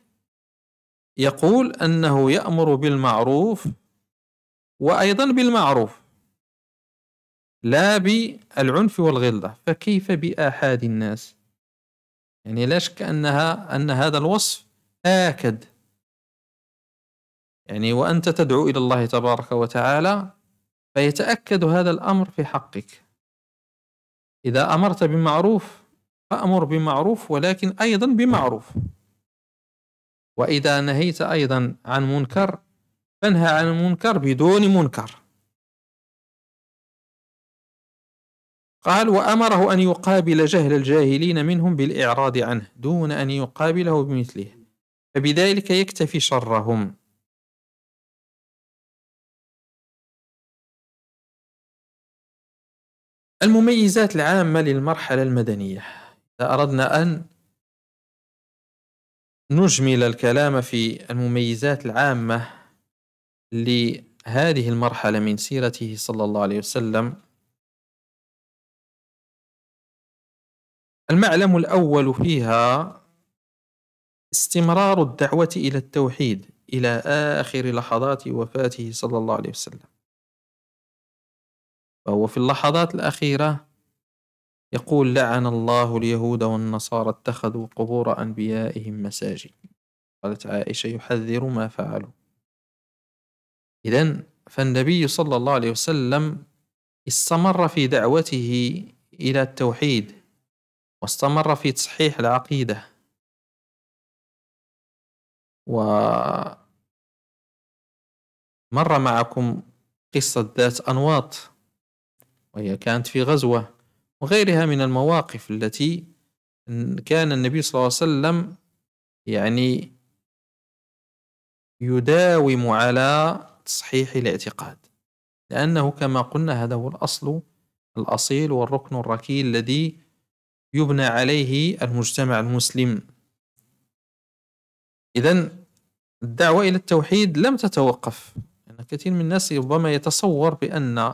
يقول أنه يأمر بالمعروف وأيضا بالمعروف لا بالعنف والغلظة فكيف بآحاد الناس يعني لا شك أنها أن هذا الوصف آكد يعني وأنت تدعو إلى الله تبارك وتعالى فيتأكد هذا الأمر في حقك إذا أمرت بمعروف فأمر بمعروف ولكن أيضا بمعروف وإذا نهيت أيضا عن منكر فانهى عن المنكر بدون منكر قال وأمره أن يقابل جهل الجاهلين منهم بالإعراض عنه دون أن يقابله بمثله فبذلك يكتفي شرهم المميزات العامة للمرحلة المدنية إذا أردنا أن نجمل الكلام في المميزات العامة لهذه المرحلة من سيرته صلى الله عليه وسلم المعلم الأول فيها استمرار الدعوة إلى التوحيد إلى آخر لحظات وفاته صلى الله عليه وسلم فهو في اللحظات الأخيرة يقول لعن الله اليهود والنصارى اتخذوا قبور أنبيائهم مساجد قالت عائشة يحذر ما فعلوا إذا فالنبي صلى الله عليه وسلم استمر في دعوته إلى التوحيد واستمر في تصحيح العقيدة ومر معكم قصة ذات أنواط وهي كانت في غزوة وغيرها من المواقف التي كان النبي صلى الله عليه وسلم يعني يداوم على تصحيح الاعتقاد لأنه كما قلنا هذا هو الأصل الأصيل والركن الركين الذي يبنى عليه المجتمع المسلم إذا الدعوة إلى التوحيد لم تتوقف يعني كثير من الناس ربما يتصور بأن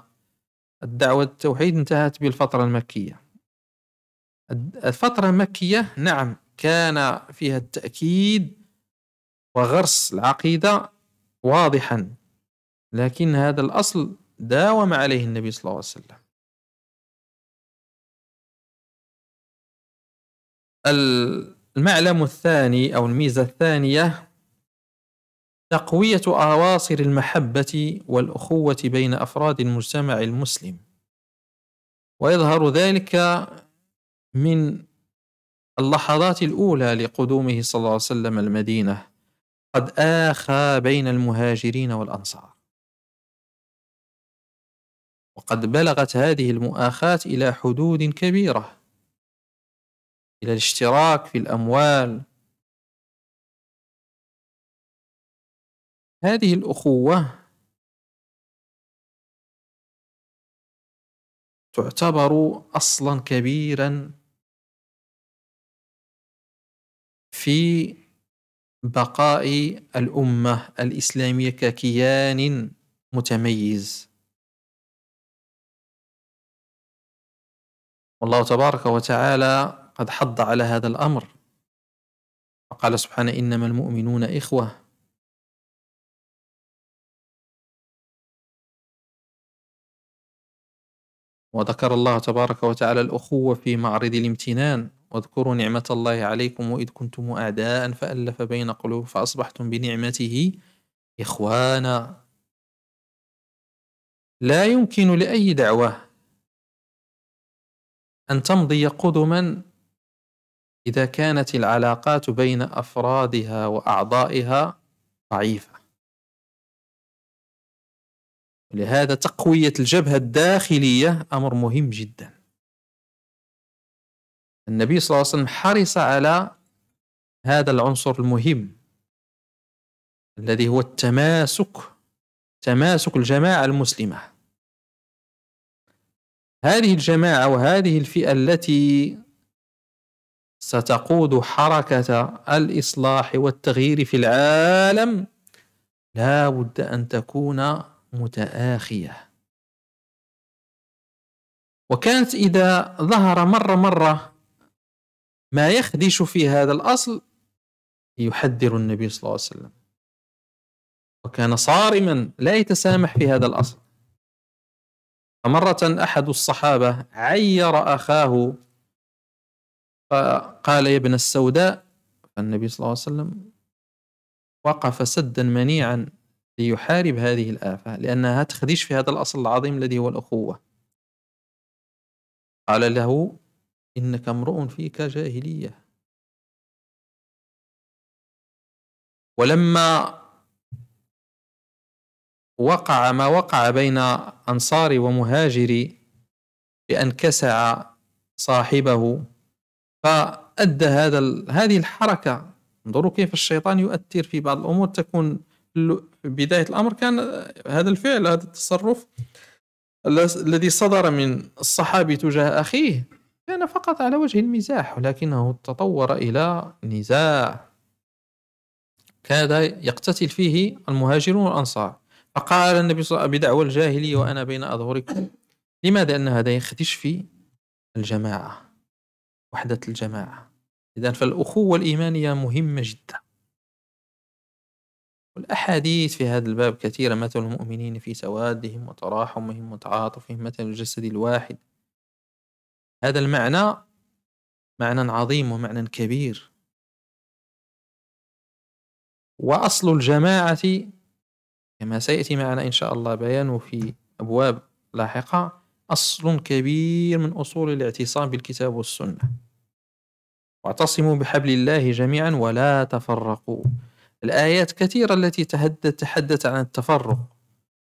الدعوة التوحيد انتهت بالفترة المكية الفترة المكية نعم كان فيها التأكيد وغرس العقيدة واضحا لكن هذا الأصل داوم عليه النبي صلى الله عليه وسلم المعلم الثاني أو الميزة الثانية تقويه اواصر المحبه والاخوه بين افراد المجتمع المسلم ويظهر ذلك من اللحظات الاولى لقدومه صلى الله عليه وسلم المدينه قد اخى بين المهاجرين والانصار وقد بلغت هذه المؤاخاه الى حدود كبيره الى الاشتراك في الاموال هذه الأخوة تعتبر أصلا كبيرا في بقاء الأمة الإسلامية ككيان متميز والله تبارك وتعالى قد حض على هذا الأمر فقال سبحانه إنما المؤمنون إخوة وذكر الله تبارك وتعالى الأخوة في معرض الامتنان واذكروا نعمة الله عليكم وإذ كنتم أعداء فألف بين قلوب فأصبحتم بنعمته إخوانا لا يمكن لأي دعوة أن تمضي قدما إذا كانت العلاقات بين أفرادها وأعضائها ضعيفة لهذا تقوية الجبهة الداخلية أمر مهم جدا النبي صلى الله عليه وسلم حرص على هذا العنصر المهم الذي هو التماسك تماسك الجماعة المسلمة هذه الجماعة وهذه الفئة التي ستقود حركة الإصلاح والتغيير في العالم لا بد أن تكون متآخية وكانت إذا ظهر مرة مرة ما يخدش في هذا الأصل يحذر النبي صلى الله عليه وسلم وكان صارما لا يتسامح في هذا الأصل فمرة أحد الصحابة عير أخاه فقال يا ابن السوداء فالنبي صلى الله عليه وسلم وقف سدا منيعا ليحارب هذه الآفة لأنها تخديش في هذا الأصل العظيم الذي هو الأخوة قال له إنك امرؤ فيك جاهلية ولما وقع ما وقع بين أنصار ومهاجر بأن كسع صاحبه فأدى هذا هذه الحركة انظروا كيف الشيطان يؤثر في بعض الأمور تكون بدايه الامر كان هذا الفعل هذا التصرف الذي صدر من الصحابي تجاه اخيه كان فقط على وجه المزاح ولكنه تطور الى نزاع كاد يقتتل فيه المهاجرون والانصار فقال النبي صلى الله عليه وسلم بدعوى الجاهلي وانا بين اظهركم لماذا ان هذا يخدش في الجماعه وحده الجماعه اذا فالاخوه الايمانيه مهمه جدا والأحاديث في هذا الباب كثيرة مثل المؤمنين في سوادهم وتراحمهم وتعاطفهم مثل الجسد الواحد هذا المعنى معنى عظيم ومعنى كبير وأصل الجماعة كما سيأتي معنا إن شاء الله بيانه في أبواب لاحقة أصل كبير من أصول الاعتصام بالكتاب والسنة واعتصموا بحبل الله جميعا ولا تفرقوا الآيات كثيرة التي تحدث عن التفرق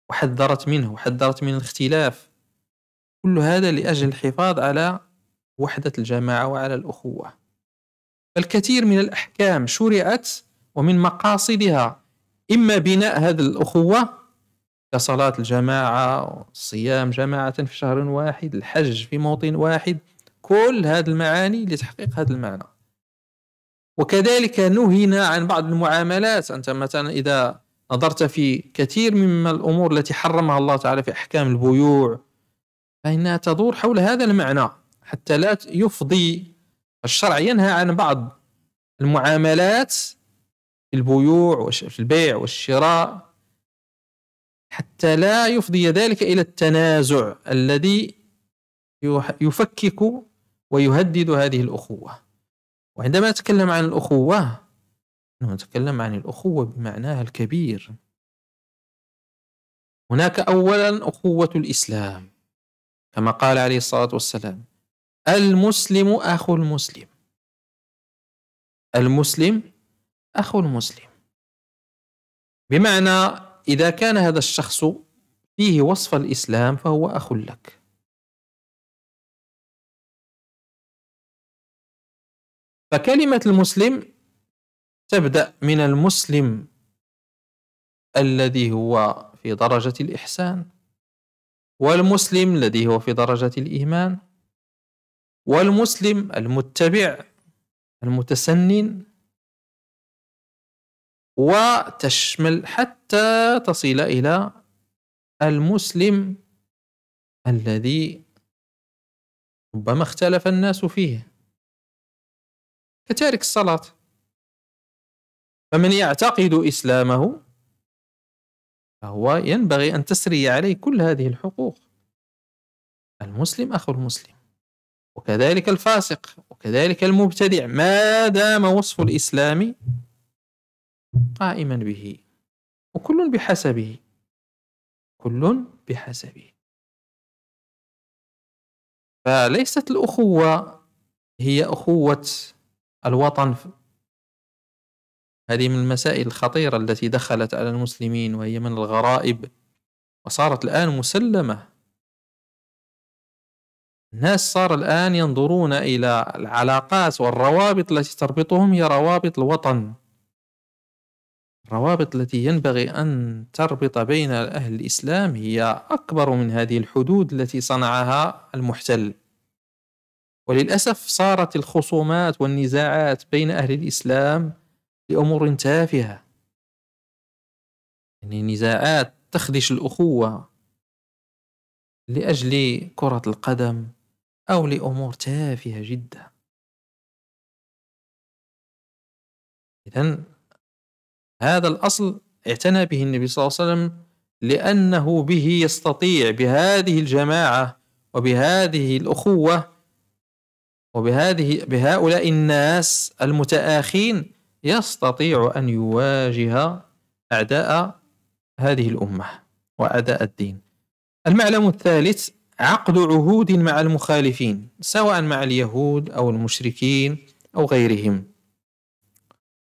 وحذرت منه وحذرت من الاختلاف كل هذا لأجل الحفاظ على وحدة الجماعة وعلى الأخوة فالكثير من الأحكام شرعت ومن مقاصدها إما بناء هذه الأخوة كصلاة الجماعة صيام جماعة في شهر واحد الحج في موطن واحد كل هذه المعاني لتحقيق هذا المعنى وكذلك نهينا عن بعض المعاملات أنت مثلا إذا نظرت في كثير من الأمور التي حرمها الله تعالى في أحكام البيوع فإنها تدور حول هذا المعنى حتى لا يفضي الشرع ينهى عن بعض المعاملات في البيوع في البيع والشراء حتى لا يفضي ذلك إلى التنازع الذي يفكك ويهدد هذه الأخوة وعندما أتكلم عن الأخوة نتكلم عن الأخوة بمعناها الكبير هناك أولا أخوة الإسلام كما قال عليه الصلاة والسلام المسلم أخو المسلم المسلم أخو المسلم بمعنى إذا كان هذا الشخص فيه وصف الإسلام فهو أخ لك فكلمة المسلم تبدأ من المسلم الذي هو في درجة الإحسان والمسلم الذي هو في درجة الإيمان والمسلم المتبع المتسنن وتشمل حتى تصل إلى المسلم الذي ربما اختلف الناس فيه كتارك الصلاة فمن يعتقد إسلامه فهو ينبغي أن تسري عليه كل هذه الحقوق المسلم أخو المسلم وكذلك الفاسق وكذلك المبتدع ما دام وصف الإسلام قائما به وكل بحسبه كل بحسبه فليست الأخوة هي أخوة الوطن هذه من المسائل الخطيرة التي دخلت على المسلمين وهي من الغرائب وصارت الآن مسلمة الناس صار الآن ينظرون إلى العلاقات والروابط التي تربطهم هي روابط الوطن الروابط التي ينبغي أن تربط بين أهل الإسلام هي أكبر من هذه الحدود التي صنعها المحتل وللاسف صارت الخصومات والنزاعات بين اهل الاسلام لامور تافهه يعني نزاعات تخدش الاخوه لاجل كره القدم او لامور تافهه جدا اذا هذا الاصل اعتنى به النبي صلى الله عليه وسلم لانه به يستطيع بهذه الجماعه وبهذه الاخوه وبهذه بهؤلاء الناس المتآخين يستطيع أن يواجه أعداء هذه الأمة وأعداء الدين المعلم الثالث عقد عهود مع المخالفين سواء مع اليهود أو المشركين أو غيرهم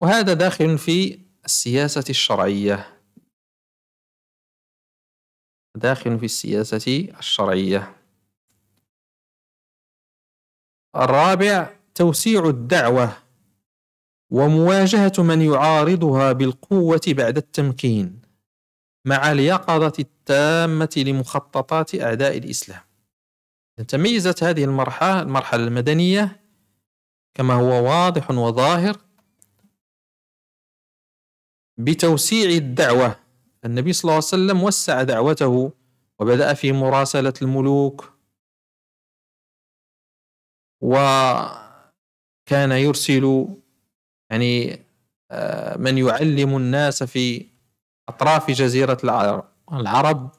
وهذا داخل في السياسة الشرعية داخل في السياسة الشرعية الرابع توسيع الدعوة ومواجهة من يعارضها بالقوة بعد التمكين مع اليقظة التامة لمخططات أعداء الإسلام تميزت هذه المرحلة المرحلة المدنية كما هو واضح وظاهر بتوسيع الدعوة النبي صلى الله عليه وسلم وسع دعوته وبدأ في مراسلة الملوك وكان يرسل يعني آه، من يعلم الناس في أطراف جزيرة العرب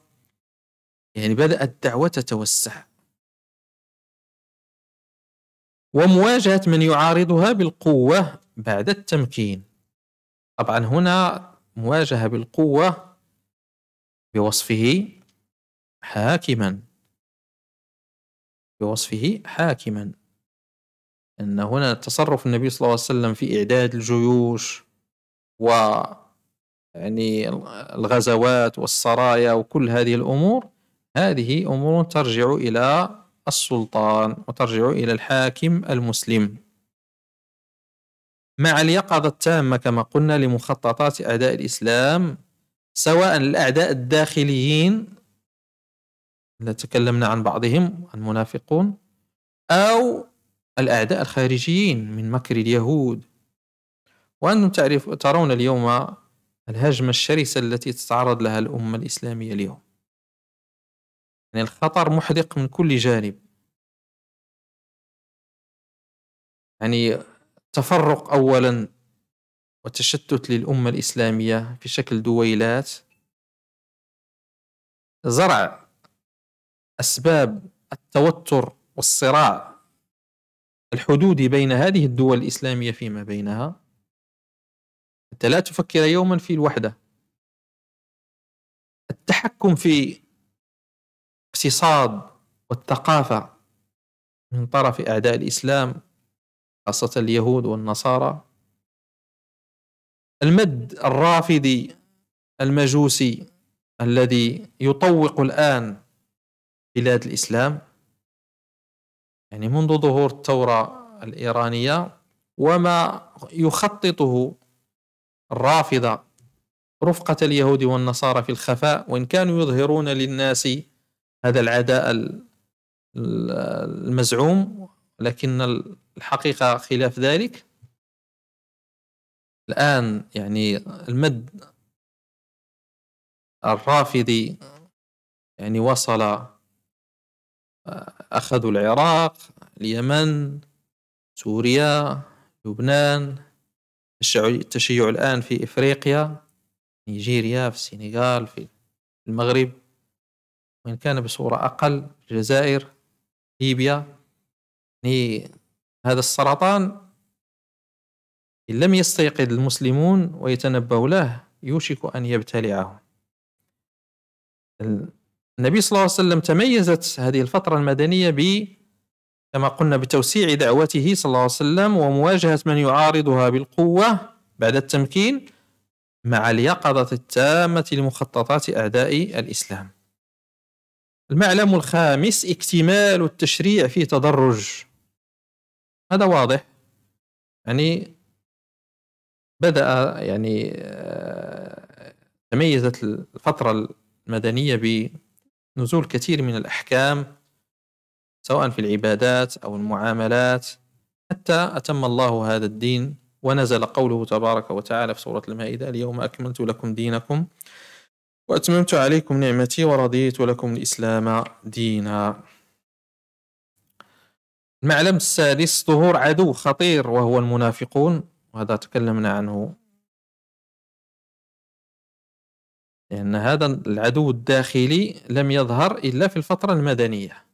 يعني بدأت الدعوة تتوسع ومواجهة من يعارضها بالقوة بعد التمكين طبعا هنا مواجهة بالقوة بوصفه حاكما بوصفه حاكما أن هنا تصرف النبي صلى الله عليه وسلم في إعداد الجيوش و يعني الغزوات والسرايا وكل هذه الأمور هذه أمور ترجع إلى السلطان وترجع إلى الحاكم المسلم مع اليقظة التامة كما قلنا لمخططات أعداء الإسلام سواء الأعداء الداخليين اللي تكلمنا عن بعضهم المنافقون أو الأعداء الخارجيين من مكر اليهود وأنتم تعرف ترون اليوم الهجمة الشرسة التي تتعرض لها الأمة الإسلامية اليوم يعني الخطر محدق من كل جانب يعني تفرق أولا وتشتت للأمة الإسلامية في شكل دويلات زرع أسباب التوتر والصراع الحدود بين هذه الدول الإسلامية فيما بينها أنت لا تفكر يوما في الوحدة التحكم في اقتصاد والثقافة من طرف أعداء الإسلام خاصة اليهود والنصارى المد الرافضي المجوسي الذي يطوق الآن بلاد الإسلام يعني منذ ظهور الثورة الإيرانية وما يخططه الرافضة رفقة اليهود والنصارى في الخفاء وإن كانوا يظهرون للناس هذا العداء المزعوم لكن الحقيقة خلاف ذلك الآن يعني المد الرافضي يعني وصل أخذوا العراق اليمن سوريا لبنان التشيع الآن في إفريقيا نيجيريا في السنغال في المغرب وإن كان بصورة أقل الجزائر ليبيا يعني هذا السرطان إن لم يستيقظ المسلمون ويتنبأوا له يوشك أن يبتلعهم النبي صلى الله عليه وسلم تميزت هذه الفترة المدنية ب كما قلنا بتوسيع دعوته صلى الله عليه وسلم ومواجهة من يعارضها بالقوة بعد التمكين مع اليقظة التامة لمخططات أعداء الإسلام. المعلم الخامس اكتمال التشريع في تدرج. هذا واضح. يعني بدأ يعني آه، تميزت الفترة المدنية نزول كثير من الأحكام سواء في العبادات أو المعاملات حتى أتم الله هذا الدين ونزل قوله تبارك وتعالى في سورة المائدة اليوم أكملت لكم دينكم وأتممت عليكم نعمتي ورضيت لكم الإسلام دينا المعلم السادس ظهور عدو خطير وهو المنافقون وهذا تكلمنا عنه لأن هذا العدو الداخلي لم يظهر إلا في الفترة المدنية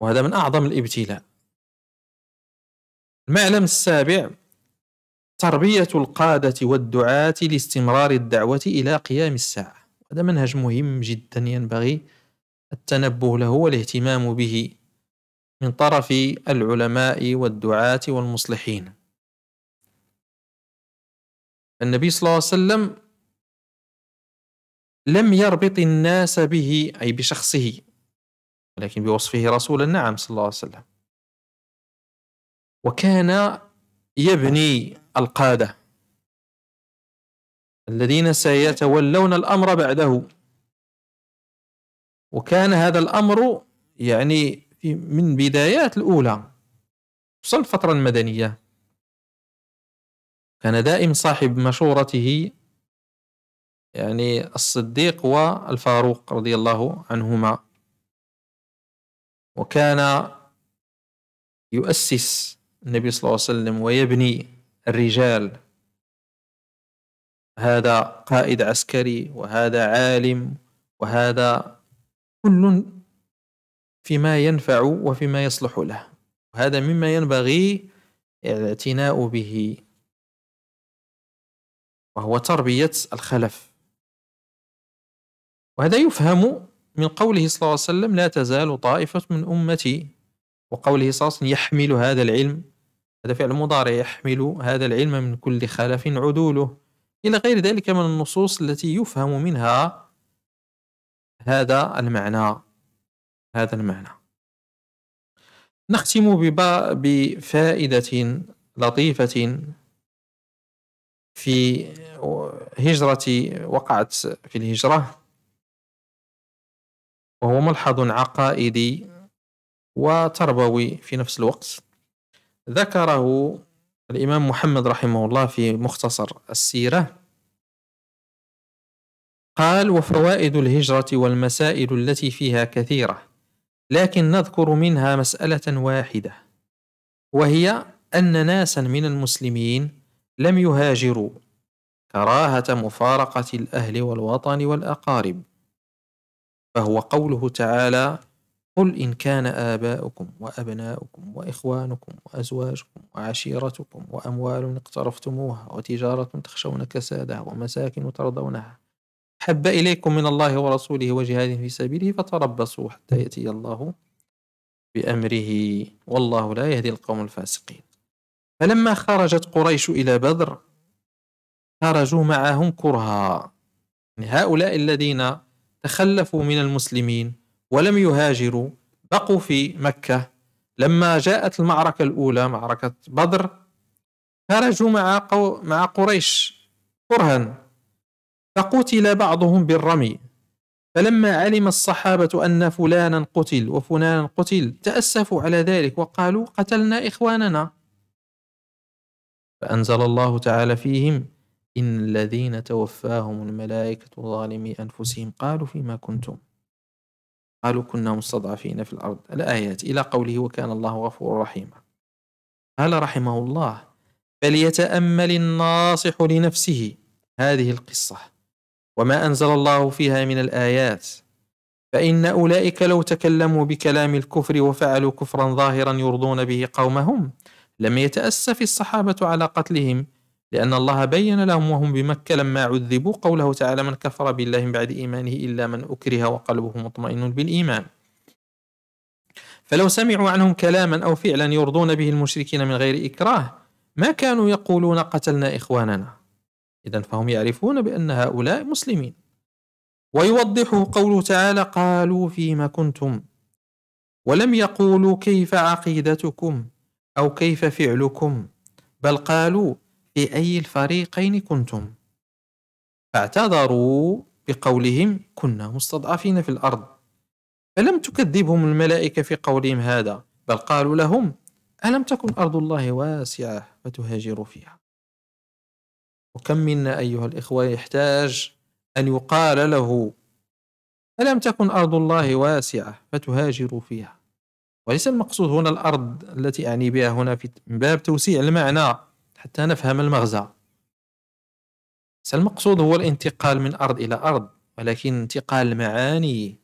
وهذا من أعظم الابتلاء المعلم السابع تربية القادة والدعاة لاستمرار الدعوة إلى قيام الساعة هذا منهج مهم جدا ينبغي التنبه له والاهتمام به من طرف العلماء والدعاة والمصلحين النبي صلى الله عليه وسلم لم يربط الناس به أي بشخصه ولكن بوصفه رسولا نعم صلى الله عليه وسلم وكان يبني القادة الذين سيتولون الأمر بعده وكان هذا الأمر يعني من بدايات الأولى وصل الفترة المدنية كان دائم صاحب مشورته يعني الصديق والفاروق رضي الله عنهما وكان يؤسس النبي صلى الله عليه وسلم ويبني الرجال هذا قائد عسكري وهذا عالم وهذا كل فيما ينفع وفيما يصلح له وهذا مما ينبغي الاعتناء به وهو تربية الخلف وهذا يفهم من قوله صلى الله عليه وسلم لا تزال طائفة من أمتي وقوله صلى الله عليه وسلم يحمل هذا العلم هذا فعل مضارع يحمل هذا العلم من كل خلف عدوله إلى غير ذلك من النصوص التي يفهم منها هذا المعنى هذا المعنى نختم بفائدة لطيفة في هجرة وقعت في الهجرة وهو ملحظ عقائدي وتربوي في نفس الوقت ذكره الإمام محمد رحمه الله في مختصر السيرة قال وفوائد الهجرة والمسائل التي فيها كثيرة لكن نذكر منها مسألة واحدة وهي أن ناسا من المسلمين لم يهاجروا كراهة مفارقة الأهل والوطن والأقارب فهو قوله تعالى قل إن كان آباؤكم وأبناؤكم وإخوانكم وأزواجكم وعشيرتكم وأموال اقترفتموها وتجارة تخشون كسادها ومساكن ترضونها حب إليكم من الله ورسوله وجهاد في سبيله فتربصوا حتى يأتي الله بأمره والله لا يهدي القوم الفاسقين فلما خرجت قريش إلى بدر خرجوا معهم كرها يعني هؤلاء الذين تخلفوا من المسلمين ولم يهاجروا بقوا في مكة لما جاءت المعركة الأولى معركة بدر خرجوا مع, مع قريش كرها فقتل بعضهم بالرمي فلما علم الصحابة أن فلانا قتل وفلانا قتل تأسفوا على ذلك وقالوا قتلنا إخواننا فأنزل الله تعالى فيهم إن الذين توفاهم الملائكة ظالمي أنفسهم قالوا فيما كنتم قالوا كنا مستضعفين في الأرض الآيات إلى قوله وكان الله غفور رحيما قال رحمه الله فليتأمل الناصح لنفسه هذه القصة وما أنزل الله فيها من الآيات فإن أولئك لو تكلموا بكلام الكفر وفعلوا كفرا ظاهرا يرضون به قومهم لم يتأسف الصحابة على قتلهم لأن الله بين لهم وهم بمكة لما عذبوا قوله تعالى من كفر بالله من بعد إيمانه إلا من أكره وقلبه مطمئن بالإيمان فلو سمعوا عنهم كلاما أو فعلا يرضون به المشركين من غير إكراه ما كانوا يقولون قتلنا إخواننا إذا فهم يعرفون بأن هؤلاء مسلمين ويوضحه قوله تعالى قالوا فيما كنتم ولم يقولوا كيف عقيدتكم أو كيف فعلكم بل قالوا في أي الفريقين كنتم فاعتذروا بقولهم كنا مستضعفين في الأرض فلم تكذبهم الملائكة في قولهم هذا بل قالوا لهم ألم تكن أرض الله واسعة فتهاجروا فيها وكم منا أيها الإخوة يحتاج أن يقال له ألم تكن أرض الله واسعة فتهاجروا فيها وليس المقصود هنا الأرض التي أعني بها هنا في من باب توسيع المعنى حتى نفهم المغزى المقصود هو الانتقال من أرض إلى أرض ولكن انتقال المعاني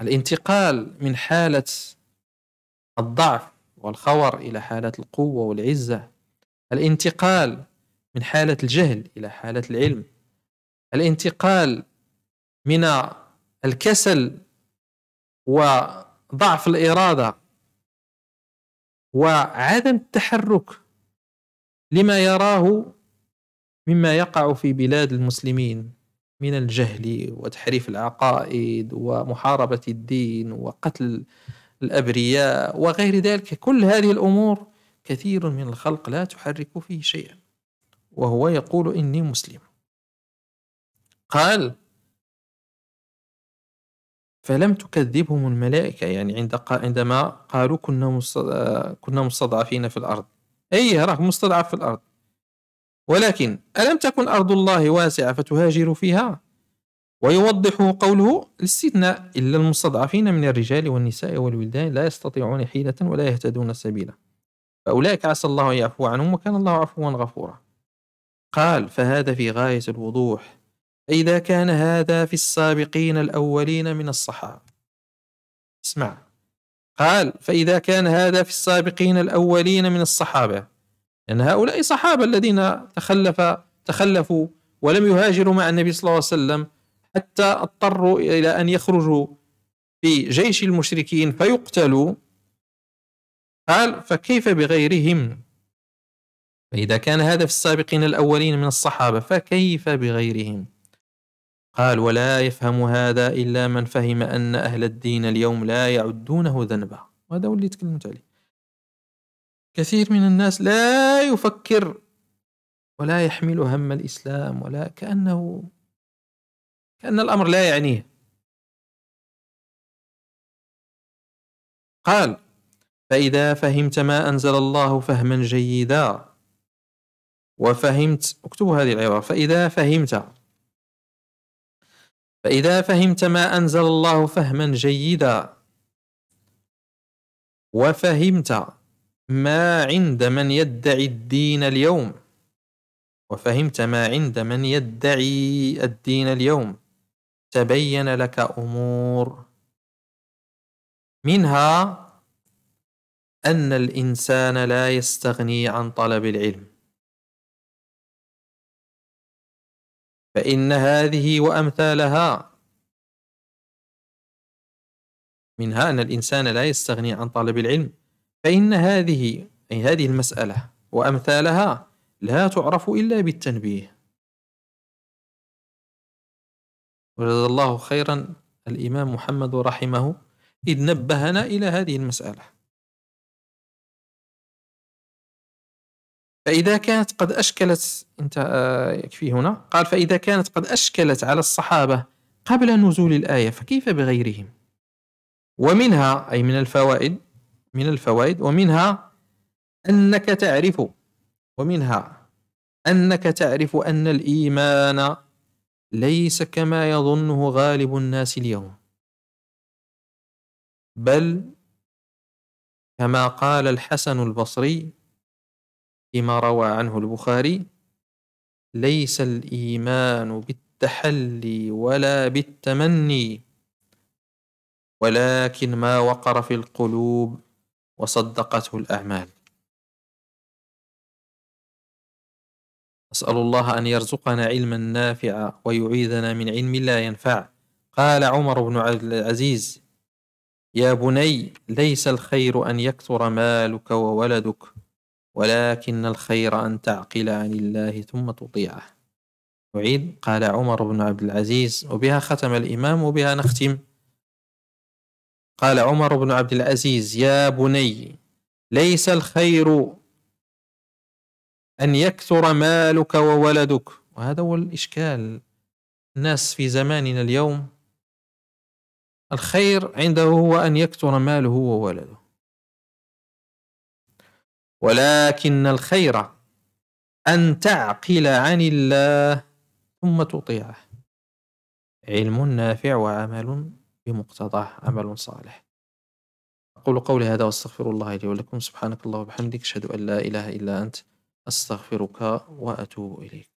الانتقال من حالة الضعف والخور إلى حالة القوة والعزة الانتقال من حالة الجهل إلى حالة العلم الانتقال من الكسل وضعف الاراده وعدم التحرك لما يراه مما يقع في بلاد المسلمين من الجهل وتحريف العقائد ومحاربه الدين وقتل الابرياء وغير ذلك كل هذه الامور كثير من الخلق لا تحرك فيه شيئا وهو يقول اني مسلم قال فلم تكذبهم الملائكة يعني عند عندما قالوا كنا كنا مستضعفين في الأرض أي راك مستضعف في الأرض ولكن ألم تكن أرض الله واسعة فتهاجر فيها ويوضح قوله الاستثناء إلا المستضعفين من الرجال والنساء والولدان لا يستطيعون حيلة ولا يهتدون سبيلا فأولئك عسى الله أن يعفو عنهم وكان الله عفوا غفورا قال فهذا في غاية الوضوح فإذا كان هذا في السابقين الأولين من الصحابة اسمع قال فإذا كان هذا في السابقين الأولين من الصحابة لأن يعني هؤلاء صحابة الذين تخلف تخلفوا ولم يهاجروا مع النبي صلى الله عليه وسلم حتى اضطروا إلى أن يخرجوا في جيش المشركين فيقتلوا قال فكيف بغيرهم فإذا كان هذا في السابقين الأولين من الصحابة فكيف بغيرهم قال ولا يفهم هذا إلا من فهم أن أهل الدين اليوم لا يعدونه ذنبا وهذا هو اللي تكلمت عليه كثير من الناس لا يفكر ولا يحمل هم الإسلام ولا كأنه كأن الأمر لا يعنيه قال فإذا فهمت ما أنزل الله فهما جيدا وفهمت اكتبوا هذه العبارة فإذا فهمت فإذا فهمت ما أنزل الله فهما جيدا وفهمت ما عند من يدعي الدين اليوم وفهمت ما عند من يدعي الدين اليوم تبين لك أمور منها أن الإنسان لا يستغني عن طلب العلم فإن هذه وأمثالها منها أن الإنسان لا يستغني عن طلب العلم فإن هذه أي هذه المسألة وأمثالها لا تعرف إلا بالتنبيه وجزا الله خيرا الإمام محمد رحمه إذ نبهنا إلى هذه المسألة فإذا كانت قد أشكلت أنت آه، يكفي هنا قال فإذا كانت قد أشكلت على الصحابة قبل نزول الآية فكيف بغيرهم ومنها أي من الفوائد من الفوائد ومنها أنك تعرف ومنها أنك تعرف أن الإيمان ليس كما يظنه غالب الناس اليوم بل كما قال الحسن البصري فيما روى عنه البخاري ليس الإيمان بالتحلي ولا بالتمني ولكن ما وقر في القلوب وصدقته الأعمال أسأل الله أن يرزقنا علما نافعا ويعيذنا من علم لا ينفع قال عمر بن عبد العزيز يا بني ليس الخير أن يكثر مالك وولدك ولكن الخير أن تعقل عن الله ثم تطيعه أعيد قال عمر بن عبد العزيز وبها ختم الإمام وبها نختم قال عمر بن عبد العزيز يا بني ليس الخير أن يكثر مالك وولدك وهذا هو الإشكال الناس في زماننا اليوم الخير عنده هو أن يكثر ماله وولده ولكن الخير أن تعقل عن الله ثم تطيعه علم نافع وعمل بمقتضاه عمل صالح أقول قولي هذا وأستغفر الله لي ولكم سبحانك الله وبحمدك أشهد أن لا إله إلا أنت أستغفرك وأتوب إليك